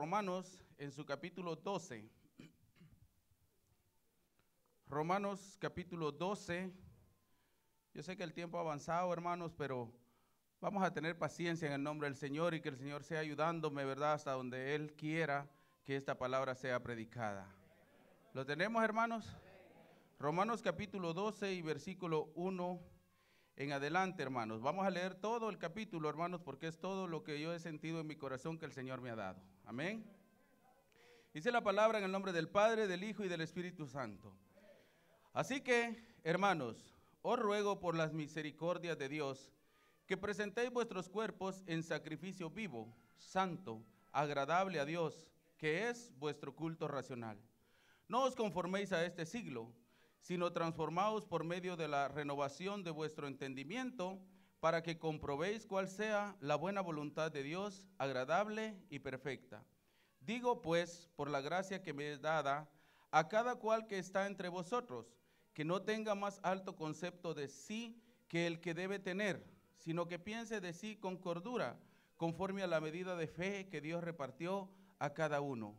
Romanos en su capítulo 12. Romanos capítulo 12. Yo sé que el tiempo ha avanzado, hermanos, pero vamos a tener paciencia en el nombre del Señor y que el Señor sea ayudándome, ¿verdad? Hasta donde Él quiera que esta palabra sea predicada. ¿Lo tenemos, hermanos? Romanos capítulo 12 y versículo 1 en adelante, hermanos. Vamos a leer todo el capítulo, hermanos, porque es todo lo que yo he sentido en mi corazón que el Señor me ha dado. Amén. Dice la palabra en el nombre del Padre, del Hijo y del Espíritu Santo. Así que, hermanos, os ruego por las misericordias de Dios que presentéis vuestros cuerpos en sacrificio vivo, santo, agradable a Dios, que es vuestro culto racional. No os conforméis a este siglo, sino transformaos por medio de la renovación de vuestro entendimiento para que comprobéis cuál sea la buena voluntad de Dios, agradable y perfecta. Digo pues, por la gracia que me es dada, a cada cual que está entre vosotros, que no tenga más alto concepto de sí que el que debe tener, sino que piense de sí con cordura, conforme a la medida de fe que Dios repartió a cada uno.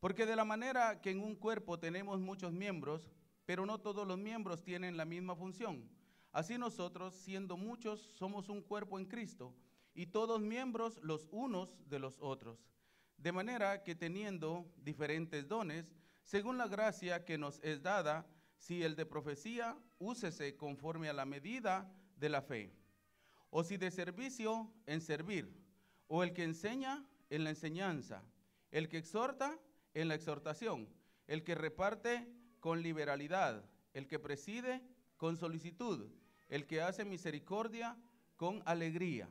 Porque de la manera que en un cuerpo tenemos muchos miembros, pero no todos los miembros tienen la misma función. Así nosotros, siendo muchos, somos un cuerpo en Cristo, y todos miembros los unos de los otros. De manera que teniendo diferentes dones, según la gracia que nos es dada, si el de profecía, úsese conforme a la medida de la fe. O si de servicio, en servir. O el que enseña, en la enseñanza. El que exhorta, en la exhortación. El que reparte, con liberalidad. El que preside, con solicitud, el que hace misericordia con alegría.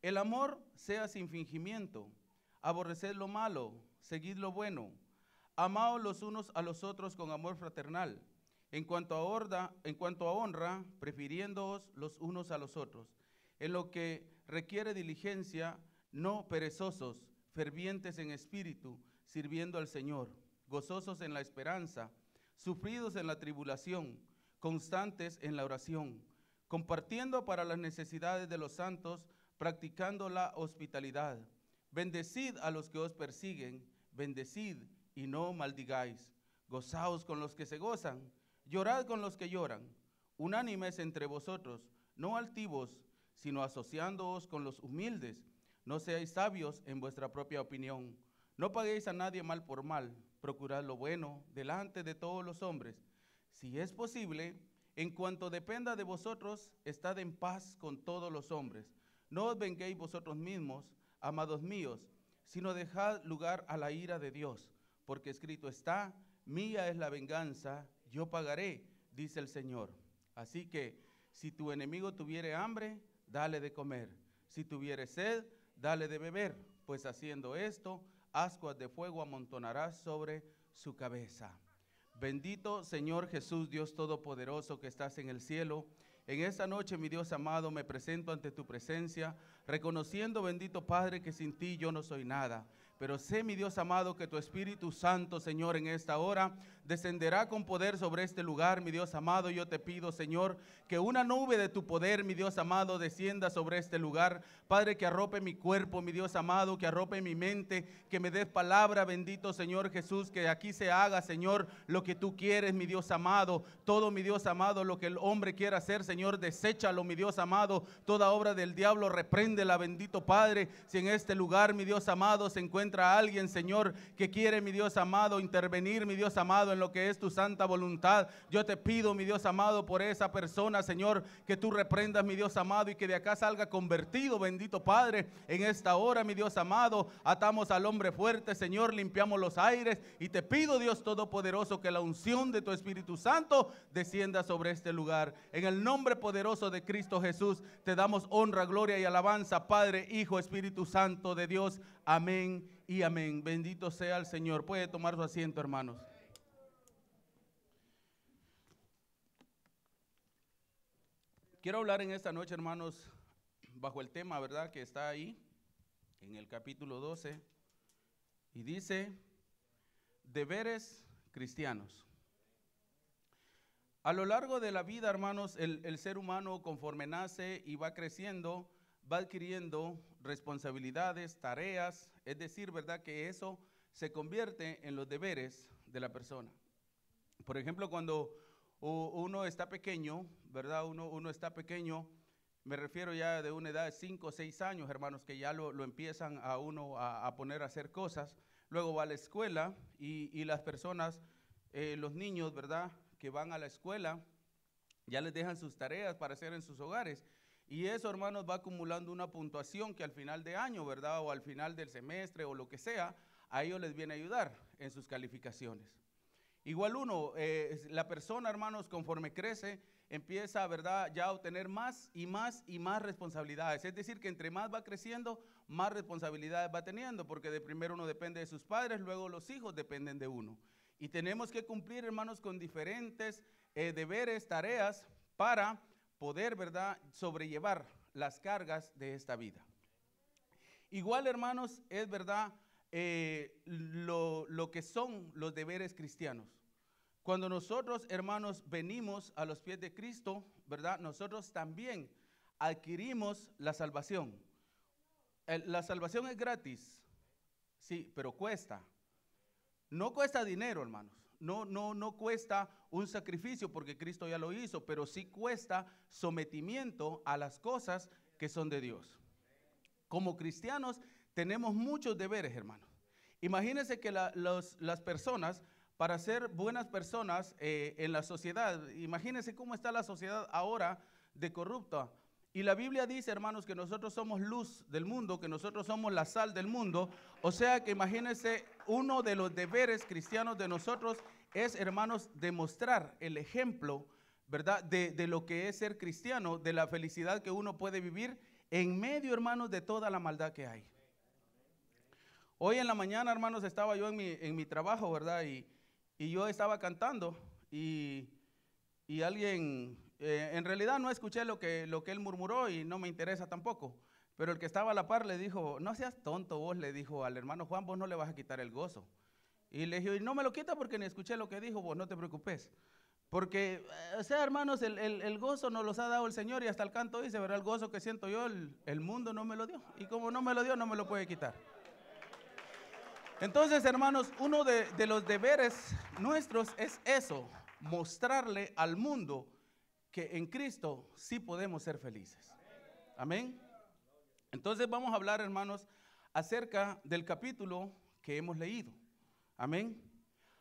El amor sea sin fingimiento, aborreced lo malo, seguid lo bueno, amaos los unos a los otros con amor fraternal, en cuanto a, en cuanto a honra, prefiriéndoos los unos a los otros, en lo que requiere diligencia, no perezosos, fervientes en espíritu, sirviendo al Señor, gozosos en la esperanza, sufridos en la tribulación, constantes en la oración, compartiendo para las necesidades de los santos, practicando la hospitalidad. Bendecid a los que os persiguen, bendecid y no maldigáis. Gozaos con los que se gozan, llorad con los que lloran. Unánimes entre vosotros, no altivos, sino asociándoos con los humildes. No seáis sabios en vuestra propia opinión. No paguéis a nadie mal por mal. Procurad lo bueno delante de todos los hombres si es posible, en cuanto dependa de vosotros, estad en paz con todos los hombres. No os venguéis vosotros mismos, amados míos, sino dejad lugar a la ira de Dios, porque escrito está, mía es la venganza, yo pagaré, dice el Señor. Así que si tu enemigo tuviere hambre, dale de comer. Si tuviere sed, dale de beber, pues haciendo esto, ascuas de fuego amontonarás sobre su cabeza. Bendito Señor Jesús, Dios Todopoderoso que estás en el cielo. En esta noche, mi Dios amado, me presento ante tu presencia, reconociendo, bendito Padre, que sin ti yo no soy nada. Pero sé, mi Dios amado, que tu Espíritu Santo, Señor, en esta hora descenderá con poder sobre este lugar, mi Dios amado. Yo te pido, Señor, que una nube de tu poder, mi Dios amado, descienda sobre este lugar. Padre, que arrope mi cuerpo, mi Dios amado, que arrope mi mente, que me des palabra, bendito Señor Jesús, que aquí se haga, Señor, lo que tú quieres, mi Dios amado. Todo, mi Dios amado, lo que el hombre quiera hacer, Señor, deséchalo, mi Dios amado. Toda obra del diablo, repréndela, bendito Padre. Si en este lugar, mi Dios amado, se encuentra Entra alguien, Señor, que quiere, mi Dios amado, intervenir, mi Dios amado, en lo que es tu santa voluntad. Yo te pido, mi Dios amado, por esa persona, Señor, que tú reprendas, mi Dios amado, y que de acá salga convertido, bendito Padre, en esta hora, mi Dios amado. Atamos al hombre fuerte, Señor, limpiamos los aires y te pido, Dios Todopoderoso, que la unción de tu Espíritu Santo descienda sobre este lugar. En el nombre poderoso de Cristo Jesús, te damos honra, gloria y alabanza, Padre, Hijo, Espíritu Santo de Dios. Amén y amén. Bendito sea el Señor. Puede tomar su asiento, hermanos. Quiero hablar en esta noche, hermanos, bajo el tema, ¿verdad? Que está ahí, en el capítulo 12. Y dice, deberes cristianos. A lo largo de la vida, hermanos, el, el ser humano conforme nace y va creciendo, va adquiriendo responsabilidades, tareas, es decir, ¿verdad? Que eso se convierte en los deberes de la persona. Por ejemplo, cuando uno está pequeño, ¿verdad? Uno, está pequeño, me refiero ya de una edad de 5 o 6 años, hermanos, que ya lo, empiezan a uno a, poner a hacer cosas. Luego va a la escuela y, las personas, eh, los niños, ¿verdad? Que van a la escuela, ya les dejan sus tareas para hacer en sus hogares. Y eso, hermanos, va acumulando una puntuación que al final de año, ¿verdad? O al final del semestre o lo que sea, a ellos les viene a ayudar en sus calificaciones. Igual uno, eh, la persona, hermanos, conforme crece, empieza, ¿verdad?, ya a obtener más y más y más responsabilidades. Es decir, que entre más va creciendo, más responsabilidades va teniendo, porque de primero uno depende de sus padres, luego los hijos dependen de uno. Y tenemos que cumplir, hermanos, con diferentes eh, deberes, tareas, para poder, ¿verdad?, sobrellevar las cargas de esta vida. Igual, hermanos, es verdad eh, lo, lo que son los deberes cristianos. Cuando nosotros, hermanos, venimos a los pies de Cristo, ¿verdad? Nosotros también adquirimos la salvación. La salvación es gratis, sí, pero cuesta. No cuesta dinero, hermanos no, no, no cuesta un sacrificio porque Cristo ya lo hizo, pero sí cuesta sometimiento a las cosas que son de Dios. Como cristianos tenemos muchos deberes, hermanos. Imagínense que las personas, para ser buenas personas eh, en la sociedad, imagínense cómo está la sociedad ahora de corrupta. Y la Biblia dice, hermanos, que nosotros somos luz del mundo, que nosotros somos la sal del mundo. O sea que imagínense, uno de los deberes cristianos de nosotros es, hermanos, demostrar el ejemplo, ¿verdad?, de, lo que es ser cristiano, de la felicidad que uno puede vivir en medio, hermanos, de toda la maldad que hay. Hoy en la mañana, hermanos, estaba yo en mi, trabajo, ¿verdad? Y, yo estaba cantando y, y alguien eh, en realidad no escuché lo que, lo que él murmuró y no me interesa tampoco. Pero el que estaba a la par le dijo, no seas tonto vos, le dijo al hermano Juan, vos no le vas a quitar el gozo. Y le dijo, y no me lo quita porque ni escuché lo que dijo vos, no te preocupes. Porque, eh, o sea, hermanos, el, el, el gozo nos los ha dado el Señor y hasta el canto dice, verá, el gozo que siento yo, el, el mundo no me lo dio. Y como no me lo dio, no me lo puede quitar. Entonces, hermanos, uno de, de los deberes nuestros es eso, mostrarle al mundo que en Cristo sí podemos ser felices. Amén. Entonces vamos a hablar, hermanos, acerca del capítulo que hemos leído. Amén.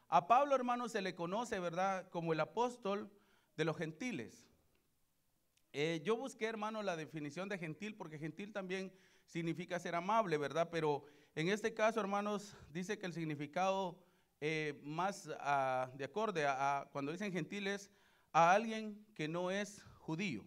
A Pablo, hermanos, se le conoce, ¿verdad?, como el apóstol de los gentiles. Eh, yo busqué, hermanos, la definición de gentil, porque gentil también significa ser amable, ¿verdad? Pero en este caso, hermanos, dice que el significado eh, más ah, de acorde a, cuando dicen gentiles es a alguien que no es judío.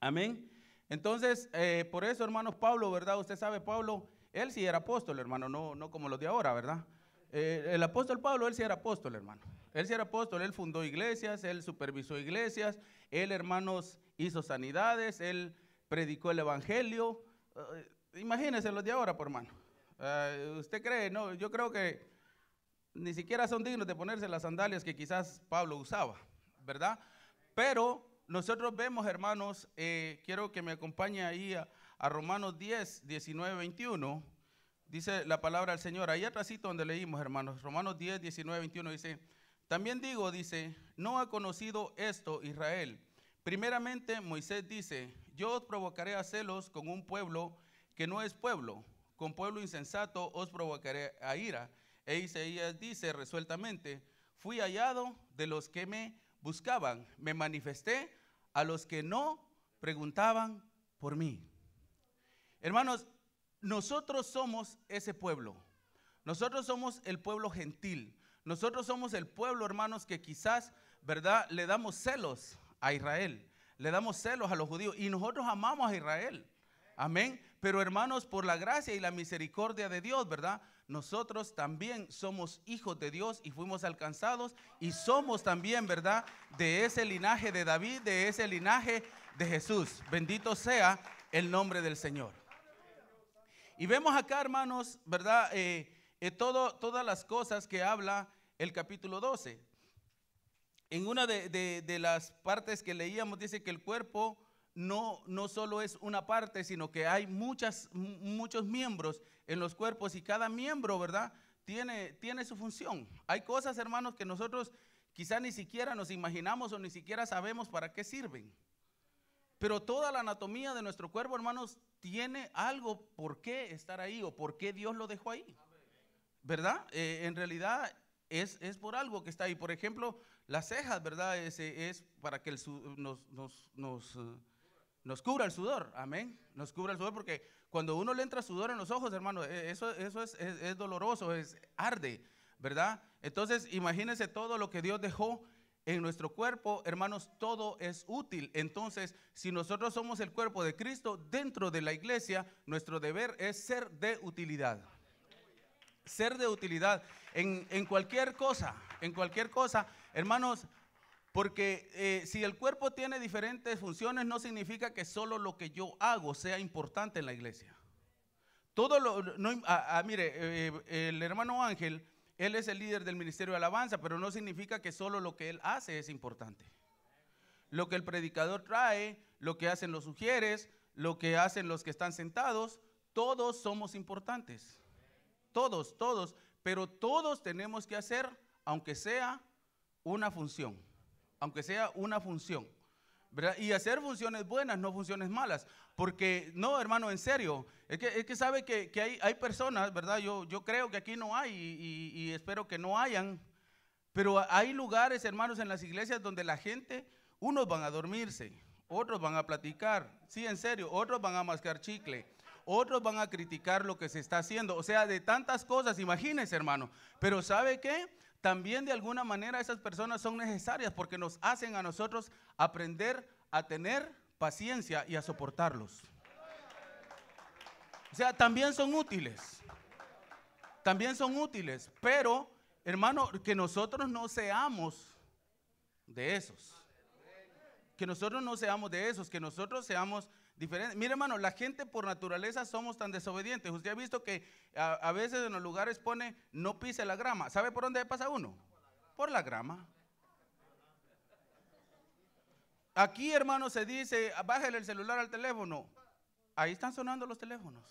Amén. Entonces, eh, por eso, hermanos, Pablo, ¿verdad? Usted sabe, Pablo, él sí era apóstol, hermano, no, no como los de ahora, ¿verdad? Eh, el apóstol Pablo, él sí era apóstol, hermano. Él sí era apóstol, él fundó iglesias, él supervisó iglesias, él, hermanos, hizo sanidades, él predicó el evangelio. Eh, imagínese imagínense los de ahora, por hermano. ¿Usted cree? No, yo creo que ni siquiera son dignos de ponerse las sandalias que quizás Pablo usaba. ¿verdad? Pero nosotros vemos, hermanos, eh, quiero que me acompañe ahí a, Romanos 10, 19, 21. Dice la palabra del Señor, ahí atrásito donde leímos, hermanos, Romanos 10, 19, 21 dice, también digo, dice, no ha conocido esto Israel. Primeramente Moisés dice, yo os provocaré a celos con un pueblo que no es pueblo, con pueblo insensato os provocaré a ira. E Isaías dice resueltamente, fui hallado de los que me buscaban, me manifesté a los que no preguntaban por mí. Hermanos, nosotros somos ese pueblo. Nosotros somos el pueblo gentil. Nosotros somos el pueblo, hermanos, que quizás, ¿verdad? Le damos celos a Israel. Le damos celos a los judíos. Y nosotros amamos a Israel. Amén. Pero hermanos, por la gracia y la misericordia de Dios, ¿verdad? nosotros también somos hijos de Dios y fuimos alcanzados y somos también, ¿verdad? De ese linaje de David, de ese linaje de Jesús. Bendito sea el nombre del Señor. Y vemos acá, hermanos, ¿verdad? Eh, eh, todo, todas las cosas que habla el capítulo 12. En una de las partes que leíamos dice que el cuerpo no, no solo es una parte, sino que hay muchas, muchos miembros en los cuerpos y cada miembro, ¿verdad? Tiene, tiene su función. Hay cosas, hermanos, que nosotros quizá ni siquiera nos imaginamos o ni siquiera sabemos para qué sirven. Pero toda la anatomía de nuestro cuerpo, hermanos, tiene algo por qué estar ahí o por qué Dios lo dejó ahí. ¿Verdad? Eh, en realidad es, por algo que está ahí. Por ejemplo, las cejas, ¿verdad? Es, es para que nos eh, nos cubra el sudor, amén. Nos cubra el sudor porque cuando uno le entra sudor en los ojos, hermano, e, eso, eso es, doloroso, es arde, ¿verdad? Entonces, imagínense todo lo que Dios dejó en nuestro cuerpo, hermanos, todo es útil. Entonces, si nosotros somos el cuerpo de Cristo dentro de la iglesia, nuestro deber es ser de utilidad. Ser de utilidad en, en cualquier cosa, en cualquier cosa. Hermanos, porque eh, si el cuerpo tiene diferentes funciones, no significa que solo lo que yo hago sea importante en la iglesia. Todo lo, no, ah, ah, mire, eh, el hermano Ángel, él es el líder del ministerio de alabanza, pero no significa que solo lo que él hace es importante. Lo que el predicador trae, lo que hacen los sugieres, lo que hacen los que están sentados, todos somos importantes. Todos, todos, pero todos tenemos que hacer, aunque sea una función aunque sea una función. ¿verdad? Y hacer funciones buenas, no funciones malas. Porque, no, hermano, en serio, es que, sabe que, hay, hay, personas, ¿verdad? Yo, yo creo que aquí no hay y, espero que no hayan. Pero hay lugares, hermanos, en las iglesias donde la gente, unos van a dormirse, otros van a platicar, sí, en serio, otros van a mascar chicle, otros van a criticar lo que se está haciendo. O sea, de tantas cosas, imagínense, hermano. Pero ¿sabe qué? también de alguna manera esas personas son necesarias porque nos hacen a nosotros aprender a tener paciencia y a soportarlos. O sea, también son útiles. También son útiles. Pero, hermano, que nosotros no seamos de esos. Que nosotros no seamos de esos, que nosotros seamos diferente Mire, hermano, la gente por naturaleza somos tan desobedientes. Usted ha visto que a, veces en los lugares pone no pise la grama. ¿Sabe por dónde pasa uno? Por la grama. Aquí, hermano, se dice, bájale el celular al teléfono. Ahí están sonando los teléfonos.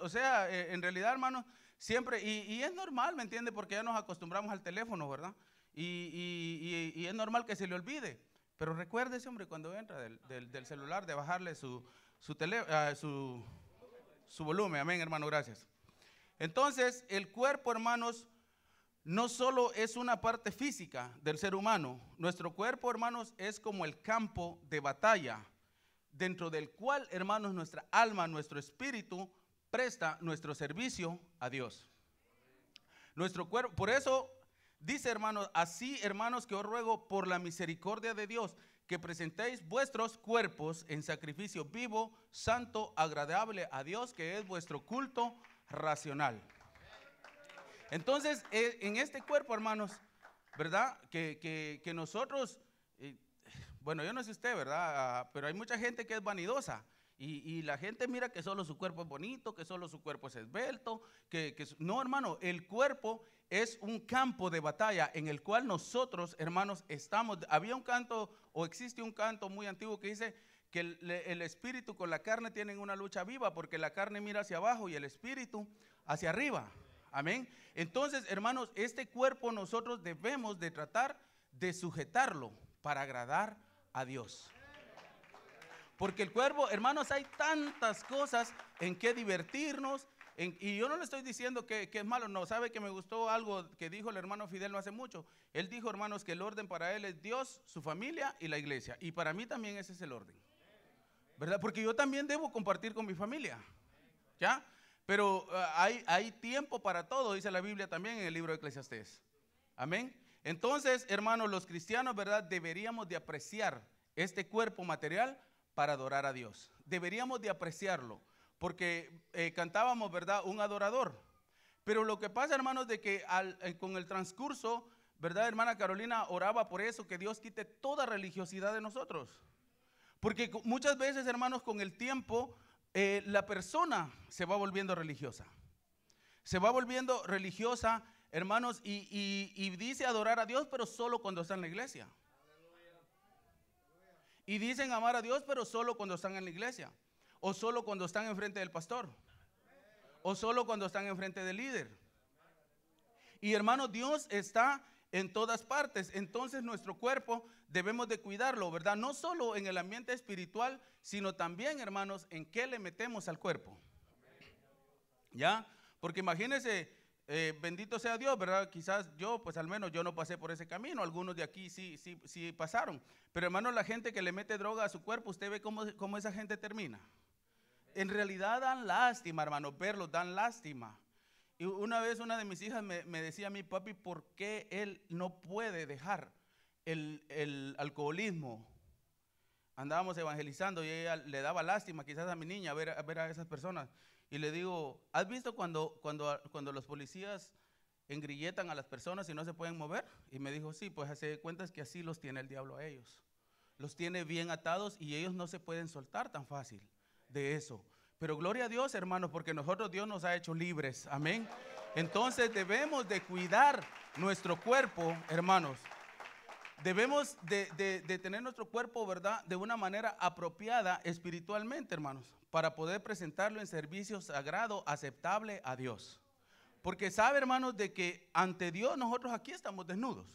O, sea, eh, en realidad, hermano, siempre, y, es normal, ¿me entiende? Porque ya nos acostumbramos al teléfono, ¿verdad? y, es normal que se le olvide. Pero ese hombre, cuando entra del, celular, de bajarle su, su, tele, ah, su volumen. Amén, hermano, gracias. Entonces, el cuerpo, hermanos, no solo es una parte física del ser humano. Nuestro cuerpo, hermanos, es como el campo de batalla, dentro del cual, hermanos, nuestra alma, nuestro espíritu presta nuestro servicio a Dios. Nuestro cuerpo, por eso Dice hermanos, así hermanos que os ruego por la misericordia de Dios que presentéis vuestros cuerpos en sacrificio vivo, santo, agradable a Dios, que es vuestro culto racional. Entonces, eh, en este cuerpo, hermanos, ¿verdad? Que, nosotros, eh, bueno, yo no sé usted, ¿verdad? Ah, pero hay mucha gente que es vanidosa y, la gente mira que solo su cuerpo es bonito, que solo su cuerpo es esbelto, que, no, hermano, el cuerpo es un campo de batalla en el cual nosotros, hermanos, estamos. Había un canto o existe un canto muy antiguo que dice que el, el espíritu con la carne tienen una lucha viva porque la carne mira hacia abajo y el espíritu hacia arriba. Amén. Entonces, hermanos, este cuerpo nosotros debemos de tratar de sujetarlo para agradar a Dios. Porque el cuervo, hermanos, hay tantas cosas en que divertirnos. y yo no le estoy diciendo que, es malo, no, sabe que me gustó algo que dijo el hermano Fidel no hace mucho. Él dijo, hermanos, que el orden para él es Dios, su familia y la iglesia. Y para mí también ese es el orden. ¿Verdad? Porque yo también debo compartir con mi familia. ¿Ya? Pero eh, hay, hay tiempo para todo, dice la Biblia también en el libro de Eclesiastés. Amén. Entonces, hermanos, los cristianos, ¿verdad? Deberíamos de apreciar este cuerpo material para adorar a Dios. Deberíamos de apreciarlo, porque eh, cantábamos, ¿verdad? Un adorador. Pero lo que pasa, hermanos, de que eh, con el transcurso, ¿verdad, hermana Carolina? Oraba por eso, que Dios quite toda religiosidad de nosotros. Porque muchas veces, hermanos, con el tiempo, eh, la persona se va volviendo religiosa. Se va volviendo religiosa, hermanos, y dice adorar a Dios, pero solo cuando está en la iglesia. Y dicen amar a Dios, pero solo cuando están en la iglesia, o solo cuando están enfrente del pastor, o solo cuando están enfrente del líder. Y hermano, Dios está en todas partes. Entonces nuestro cuerpo debemos de cuidarlo, ¿verdad? No solo en el ambiente espiritual, sino también, hermanos, en qué le metemos al cuerpo. ¿Ya? Porque imagínense, eh, bendito sea Dios, ¿verdad? Quizás yo, pues al menos yo no pasé por ese camino, algunos de aquí sí, sí, sí pasaron. Pero hermano, la gente que le mete droga a su cuerpo, usted ve cómo, esa gente termina. En realidad dan lástima, hermano, verlos dan lástima. Y una vez una de mis hijas me, decía a mi papi, ¿por qué él no puede dejar el, alcoholismo? Andábamos evangelizando y ella le daba lástima quizás a mi niña ver, ver a esas personas y le digo, ¿has visto cuando, cuando, cuando los policías engrilletan a las personas y no se pueden mover? Y me dijo, sí, pues hace cuenta es que así los tiene el diablo a ellos. Los tiene bien atados y ellos no se pueden soltar tan fácil de eso. Pero gloria a Dios, hermanos, porque nosotros Dios nos ha hecho libres. Amén. Entonces debemos de cuidar nuestro cuerpo, hermanos. Debemos de, tener nuestro cuerpo, ¿verdad? De una manera apropiada espiritualmente, hermanos, para poder presentarlo en servicio sagrado, aceptable a Dios. Porque sabe, hermanos, de que ante Dios nosotros aquí estamos desnudos.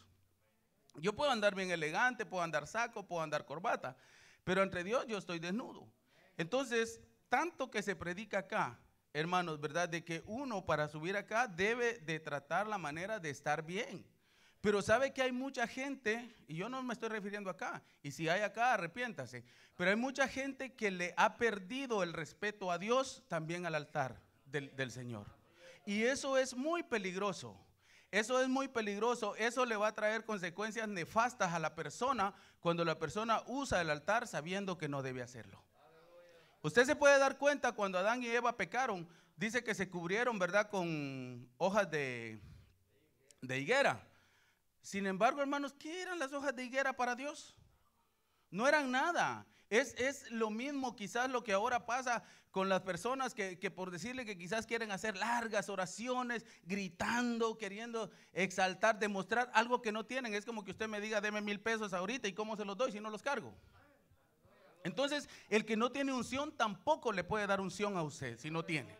Yo puedo andar bien elegante, puedo andar saco, puedo andar corbata, pero ante Dios yo estoy desnudo. Entonces, tanto que se predica acá, hermanos, ¿verdad? De que uno para subir acá debe de tratar la manera de estar bien. Pero sabe que hay mucha gente, y yo no me estoy refiriendo acá, y si hay acá, arrepiéntase, pero hay mucha gente que le ha perdido el respeto a Dios también al altar del, Señor. Y eso es muy peligroso. Eso es muy peligroso, eso le va a traer consecuencias nefastas a la persona cuando la persona usa el altar sabiendo que no debe hacerlo. Usted se puede dar cuenta cuando Adán y Eva pecaron, dice que se cubrieron, ¿verdad?, con hojas de higuera. Sin embargo, hermanos, ¿qué eran las hojas de higuera para Dios? No eran nada. Es, es, lo mismo quizás lo que ahora pasa con las personas que, por decirle que quizás quieren hacer largas oraciones, gritando, queriendo exaltar, demostrar algo que no tienen. Es como que usted me diga, deme mil pesos ahorita y cómo se los doy si no los cargo. Entonces, el que no tiene unción tampoco le puede dar unción a usted si no tiene.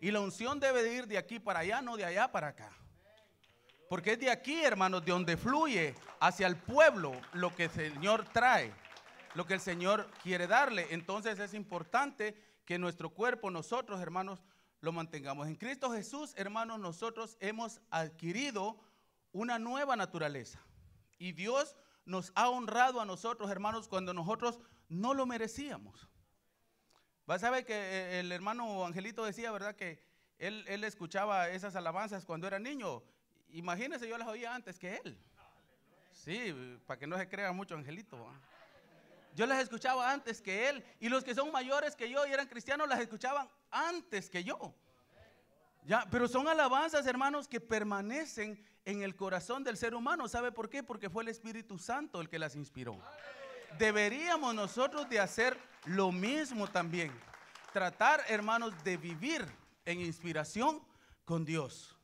Y la unción debe ir de aquí para allá, no de allá para acá. Porque es de aquí, hermanos, de donde fluye hacia el pueblo lo que el Señor trae, lo que el Señor quiere darle. Entonces es importante que nuestro cuerpo, nosotros, hermanos, lo mantengamos. En Cristo Jesús, hermanos, nosotros hemos adquirido una nueva naturaleza. Y Dios nos ha honrado a nosotros, hermanos, cuando nosotros no lo merecíamos. Vas a ver que eh, el hermano Angelito decía, ¿verdad? Que él, él escuchaba esas alabanzas cuando era niño Imagínense, yo las oía antes que él. Sí, para que no se crea mucho angelito. Yo las escuchaba antes que él. Y los que son mayores que yo y eran cristianos las escuchaban antes que yo. Ya, pero son alabanzas, hermanos, que permanecen en el corazón del ser humano. ¿Sabe por qué? Porque fue el Espíritu Santo el que las inspiró. Deberíamos nosotros de hacer lo mismo también. Tratar, hermanos, de vivir en inspiración con Dios.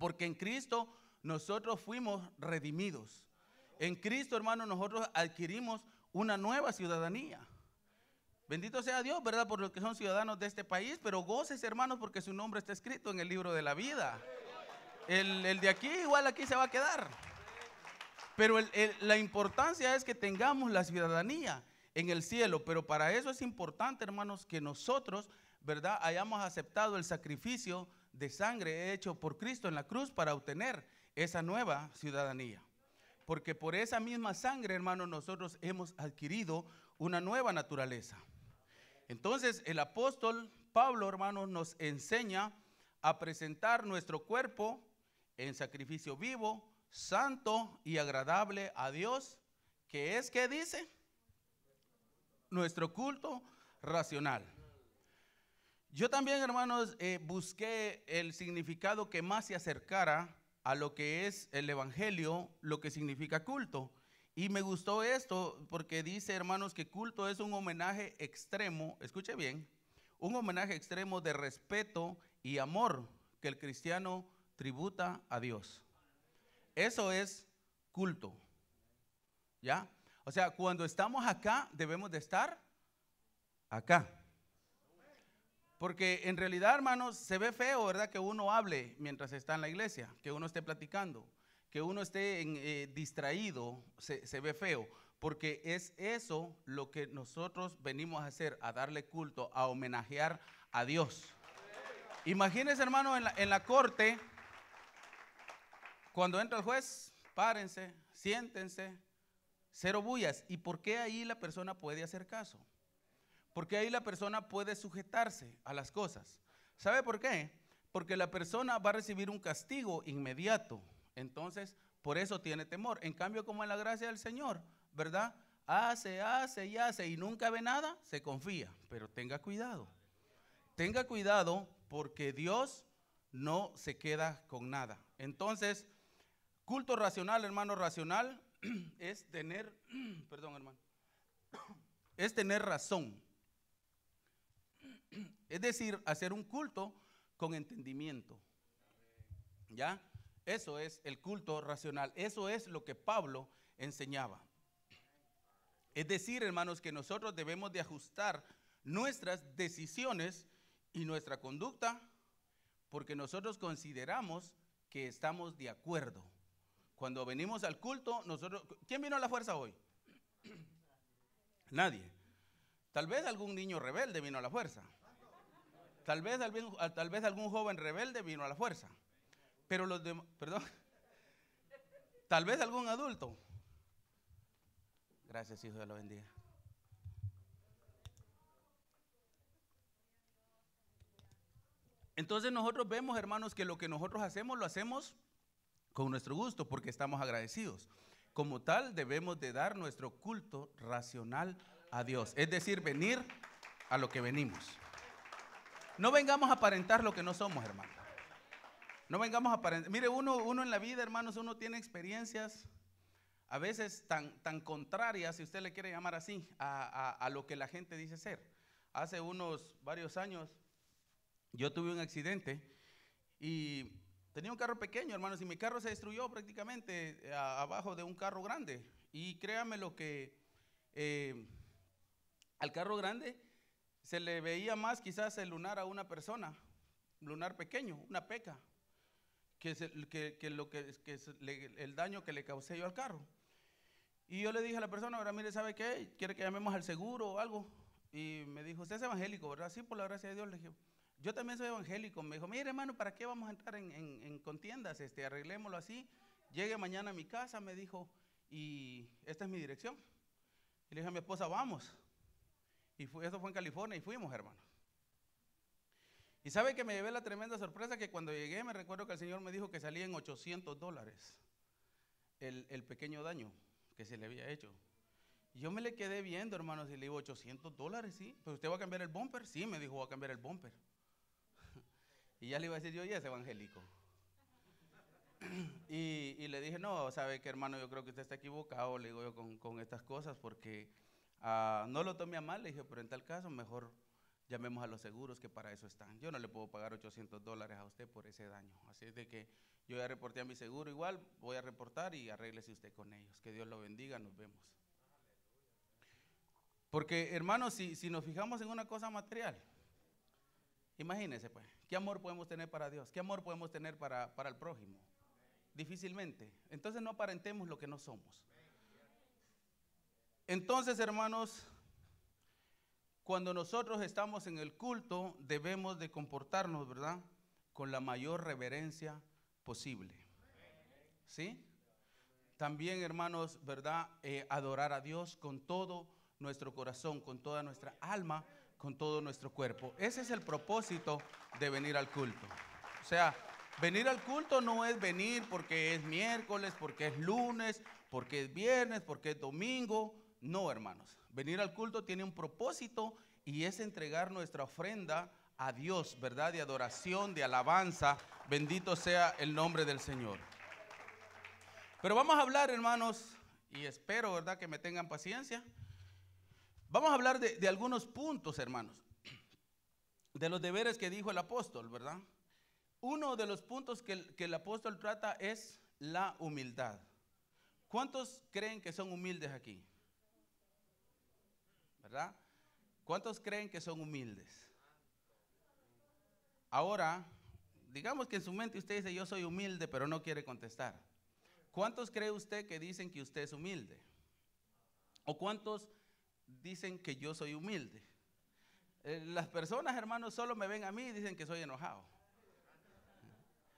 Porque en Cristo nosotros fuimos redimidos. En Cristo, hermanos, nosotros adquirimos una nueva ciudadanía. Bendito sea Dios, ¿verdad? Por los que son ciudadanos de este país, pero goces, hermanos, porque su nombre está escrito en el libro de la vida. El, de aquí igual aquí se va a quedar. Pero la importancia es que tengamos la ciudadanía en el cielo, pero para eso es importante, hermanos, que nosotros, ¿verdad?, hayamos aceptado el sacrificio de sangre hecho por Cristo en la cruz para obtener esa nueva ciudadanía. Porque por esa misma sangre, hermano, nosotros hemos adquirido una nueva naturaleza. Entonces, el apóstol Pablo, hermano, nos enseña a presentar nuestro cuerpo en sacrificio vivo, santo y agradable a Dios, que es, que dice? Nuestro culto racional. Yo también, hermanos, eh, busqué el significado que más se acercara a lo que es el Evangelio, lo que significa culto. Y me gustó esto porque dice, hermanos, que culto es un homenaje extremo, escuche bien, un homenaje extremo de respeto y amor que el cristiano tributa a Dios. Eso es culto. ¿Ya? O sea, cuando estamos acá, debemos de estar acá. Porque en realidad, hermanos, se ve feo, ¿verdad? Que uno hable mientras está en la iglesia, que uno esté platicando, que uno esté eh, distraído, se, ve feo. Porque es eso lo que nosotros venimos a hacer, a darle culto, a homenajear a Dios. Imagínense, hermano, en la, en la, corte, cuando entra el juez, párense, siéntense, cero bullas. ¿Y por qué ahí la persona puede hacer caso? Porque ahí la persona puede sujetarse a las cosas. ¿Sabe por qué? Porque la persona va a recibir un castigo inmediato. Entonces, por eso tiene temor. En cambio, como en la gracia del Señor, ¿verdad? Hace, hace y hace y nunca ve nada, se confía. Pero tenga cuidado. Tenga cuidado porque Dios no se queda con nada. Entonces, culto racional, hermano, racional es tener, perdón, hermano, es tener razón. Es decir, hacer un culto con entendimiento. ¿Ya? Eso es el culto racional. Eso es lo que Pablo enseñaba. Es decir, hermanos, que nosotros debemos de ajustar nuestras decisiones y nuestra conducta porque nosotros consideramos que estamos de acuerdo. Cuando venimos al culto, nosotros... ¿Quién vino a la fuerza hoy? Nadie. Tal vez algún niño rebelde vino a la fuerza. Tal vez, algún, tal vez algún joven rebelde vino a la fuerza. Pero los demás, perdón, tal vez algún adulto. Gracias, hijo de la bendiga. Entonces nosotros vemos, hermanos, que lo que nosotros hacemos lo hacemos con nuestro gusto porque estamos agradecidos. Como tal, debemos de dar nuestro culto racional a Dios, es decir, venir a lo que venimos. No vengamos a aparentar lo que no somos, hermano. No vengamos a aparentar. Mire, uno, uno en la vida, hermanos, uno tiene experiencias a veces tan, tan contrarias, si usted le quiere llamar así, a, lo que la gente dice ser. Hace unos varios años yo tuve un accidente y tenía un carro pequeño, hermanos, y mi carro se destruyó prácticamente eh, abajo de un carro grande. Y créame lo que eh, al carro grande se le veía más quizás el lunar a una persona, lunar pequeño, una peca, que, es el, que, lo que, el daño que le causé yo al carro. Y yo le dije a la persona, ahora mire, ¿sabe qué? ¿Quiere que llamemos al seguro o algo? Y me dijo, usted es evangélico, ¿verdad? Sí, por la gracia de Dios, le dije. Yo también soy evangélico. Me dijo, mire hermano, ¿para qué vamos a entrar en, contiendas? Este, arreglémoslo así. Llegue mañana a mi casa, me dijo, y esta es mi dirección. Y le dije a mi esposa, vamos. Y eso fue en California y fuimos, hermano. Y sabe que me llevé la tremenda sorpresa que cuando llegué me recuerdo que el Señor me dijo que salía en 800 dólares el, pequeño daño que se le había hecho. Y yo me le quedé viendo, hermano, y le digo, 800 dólares, sí. Pero pues, usted va a cambiar el bumper, sí, me dijo, va a cambiar el bumper. y ya le iba a decir yo, y es evangélico. y, le dije, no, sabe que hermano, yo creo que usted está equivocado, le digo yo con, con estas cosas, porque Ah, no lo tomé a mal, le dije, pero en tal caso mejor llamemos a los seguros que para eso están. Yo no le puedo pagar 800 dólares a usted por ese daño. Así es de que yo ya reporté a mi seguro igual, voy a reportar y arréglese usted con ellos. Que Dios lo bendiga, nos vemos. Porque hermanos, si, si nos fijamos en una cosa material, imagínense pues, ¿qué amor podemos tener para Dios? ¿Qué amor podemos tener para, para el prójimo? Difícilmente. Entonces no aparentemos lo que no somos. Entonces, hermanos, cuando nosotros estamos en el culto, debemos de comportarnos, ¿verdad? Con la mayor reverencia posible. ¿Sí? También, hermanos, ¿verdad? Eh, adorar a Dios con todo nuestro corazón, con toda nuestra alma, con todo nuestro cuerpo. Ese es el propósito de venir al culto. O sea, venir al culto no es venir porque es miércoles, porque es lunes, porque es viernes, porque es domingo, no, hermanos. Venir al culto tiene un propósito y es entregar nuestra ofrenda a Dios, ¿verdad? De adoración, de alabanza. Bendito sea el nombre del Señor. Pero vamos a hablar, hermanos, y espero, ¿verdad?, que me tengan paciencia. Vamos a hablar de, algunos puntos, hermanos, de los deberes que dijo el apóstol, ¿verdad? Uno de los puntos que el apóstol trata es la humildad. ¿Cuántos creen que son humildes aquí? ¿verdad? ¿Cuántos creen que son humildes? Ahora, digamos que en su mente usted dice, yo soy humilde, pero no quiere contestar. ¿Cuántos cree usted que dicen que usted es humilde? ¿O cuántos dicen que yo soy humilde? Eh, las personas, hermanos, solo me ven a mí y dicen que soy enojado,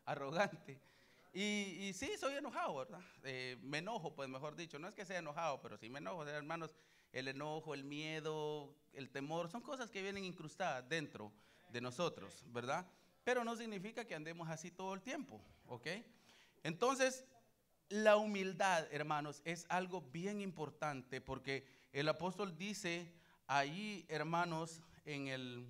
arrogante. Y, sí, soy enojado, ¿verdad? Eh, me enojo, pues mejor dicho. No es que sea enojado, pero sí me enojo. hermanos, el enojo, el miedo, el temor, son cosas que vienen incrustadas dentro de nosotros, ¿verdad? Pero no significa que andemos así todo el tiempo, ¿ok? Entonces, la humildad, hermanos, es algo bien importante porque el apóstol dice ahí, hermanos, en el,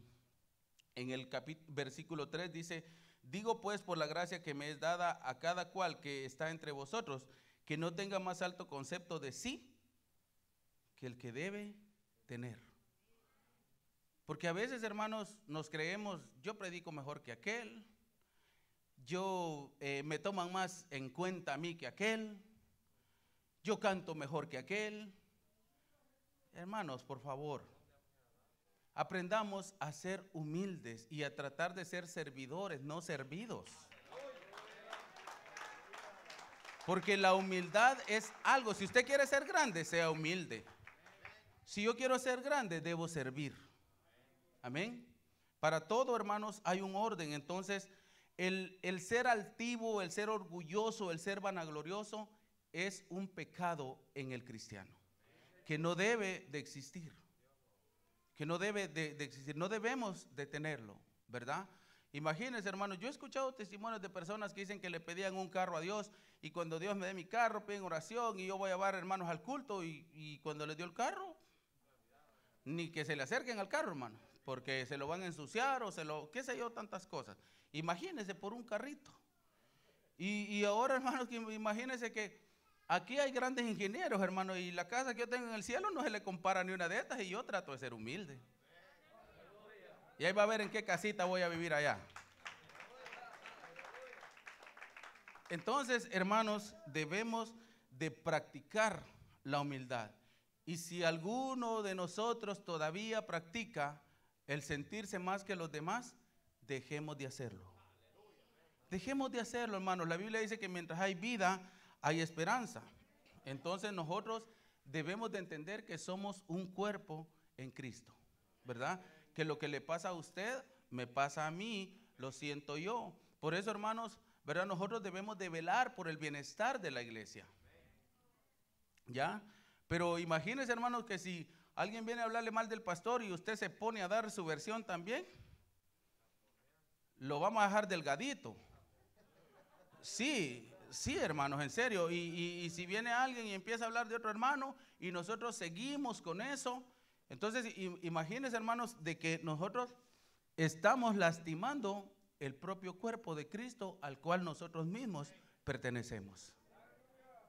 en el versículo 3, dice, digo pues por la gracia que me es dada a cada cual que está entre vosotros, que no tenga más alto concepto de sí que el que debe tener. Porque a veces, hermanos, nos creemos, yo predico mejor que aquel, yo eh, me toman más en cuenta a mí que aquel, yo canto mejor que aquel. Hermanos, por favor, aprendamos a ser humildes y a tratar de ser servidores, no servidos. Porque la humildad es algo, si usted quiere ser grande, sea humilde. Si yo quiero ser grande, debo servir. Amén. Para todo, hermanos, hay un orden. Entonces, el, ser altivo, el ser orgulloso, el ser vanaglorioso es un pecado en el cristiano que no debe de existir. Que no debe de, existir. No debemos de tenerlo, ¿verdad? Imagínense, hermanos, yo he escuchado testimonios de personas que dicen que le pedían un carro a Dios y cuando Dios me dé mi carro, piden oración y yo voy a llevar hermanos al culto y, y cuando le dio el carro, ni que se le acerquen al carro, hermano, porque se lo van a ensuciar o se lo, qué sé yo, tantas cosas. Imagínense por un carrito. Y, ahora, hermanos, imagínense que aquí hay grandes ingenieros, hermano, y la casa que yo tengo en el cielo no se le compara ni una de estas y yo trato de ser humilde. Y ahí va a ver en qué casita voy a vivir allá. Entonces, hermanos, debemos de practicar la humildad. Y si alguno de nosotros todavía practica el sentirse más que los demás, dejemos de hacerlo. Dejemos de hacerlo, hermanos. La Biblia dice que mientras hay vida, hay esperanza. Entonces nosotros debemos de entender que somos un cuerpo en Cristo, ¿verdad? Que lo que le pasa a usted, me pasa a mí, lo siento yo. Por eso, hermanos, ¿verdad? Nosotros debemos de velar por el bienestar de la iglesia. ¿Ya? Pero imagínense, hermanos, que si alguien viene a hablarle mal del pastor y usted se pone a dar su versión también, lo vamos a dejar delgadito. Sí, sí, hermanos, en serio. Y, si viene alguien y empieza a hablar de otro hermano y nosotros seguimos con eso, entonces imagínense, hermanos, de que nosotros estamos lastimando el propio cuerpo de Cristo al cual nosotros mismos pertenecemos.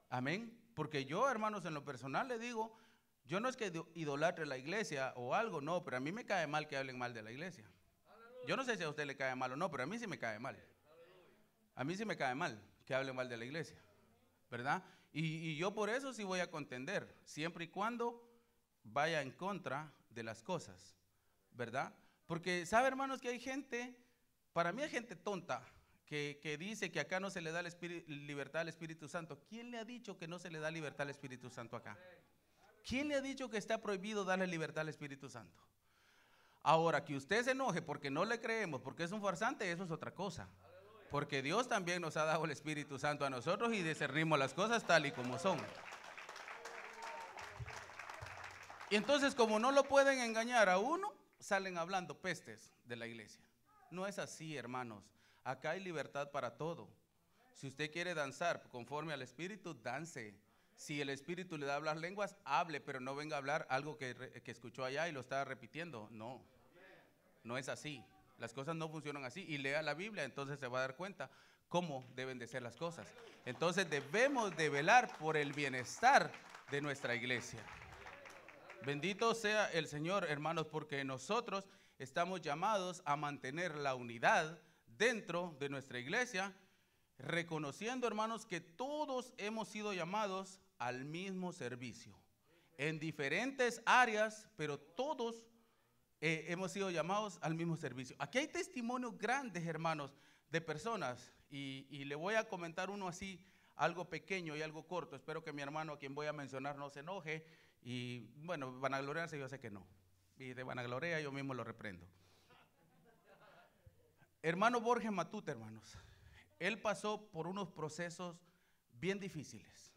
Amén. Porque yo, hermanos, en lo personal le digo, yo no es que idolatre la iglesia o algo, no, pero a mí me cae mal que hablen mal de la iglesia. Yo no sé si a usted le cae mal o no, pero a mí sí me cae mal. A mí sí me cae mal que hablen mal de la iglesia, ¿verdad? Y, yo por eso sí voy a contender, siempre y cuando vaya en contra de las cosas, ¿verdad? Porque sabe, hermanos, que hay gente, para mí hay gente tonta que, dice que acá no se le da libertad al Espíritu Santo. ¿Quién le ha dicho que no se le da libertad al Espíritu Santo acá? ¿Quién le ha dicho que está prohibido darle libertad al Espíritu Santo? Ahora, que usted se enoje porque no le creemos, porque es un farsante, eso es otra cosa. Porque Dios también nos ha dado el Espíritu Santo a nosotros y discernimos las cosas tal y como son. Y entonces, como no lo pueden engañar a uno, salen hablando pestes de la iglesia. No es así, hermanos. Acá hay libertad para todo. Si usted quiere danzar conforme al Espíritu, dance. Si el Espíritu le da a hablar lenguas, hable, pero no venga a hablar algo que, que escuchó allá y lo está repitiendo. No, no es así. Las cosas no funcionan así. Y lea la Biblia, entonces se va a dar cuenta cómo deben de ser las cosas. Entonces debemos de velar por el bienestar de nuestra iglesia. Bendito sea el Señor, hermanos, porque nosotros estamos llamados a mantener la unidad dentro de nuestra iglesia, reconociendo, hermanos, que todos hemos sido llamados al mismo servicio, en diferentes áreas, pero todos eh, hemos sido llamados al mismo servicio. Aquí hay testimonios grandes, hermanos, de personas, y, le voy a comentar uno así, algo pequeño y algo corto. Espero que mi hermano, a quien voy a mencionar, no se enoje, y bueno, van a gloriarse yo sé que no, y de vanaglorea yo mismo lo reprendo. Hermano Borges Matute, hermanos, él pasó por unos procesos bien difíciles,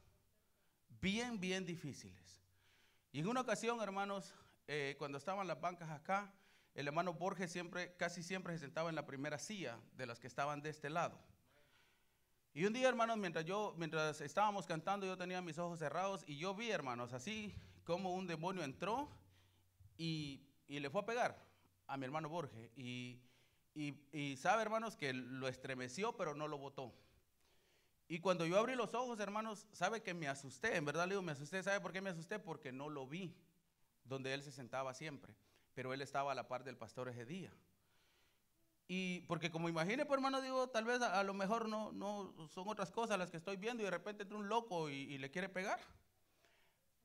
bien, bien difíciles. Y en una ocasión, hermanos, eh, cuando estaban las bancas acá, el hermano Borges siempre, casi siempre se sentaba en la primera silla de las que estaban de este lado. Y un día, hermanos, mientras yo, mientras estábamos cantando, yo tenía mis ojos cerrados y yo vi, hermanos, así como un demonio entró y, y le fue a pegar a mi hermano Borges. Y y, sabe, hermanos, que lo estremeció, pero no lo votó. Y cuando yo abrí los ojos, hermanos, sabe que me asusté. En verdad le digo, me asusté. ¿Sabe por qué me asusté? Porque no lo vi donde él se sentaba siempre. Pero él estaba a la par del pastor ese día. Y porque como imagine, pues, hermano, digo, tal vez a, lo mejor no, no son otras cosas las que estoy viendo y de repente entra un loco y, y le quiere pegar.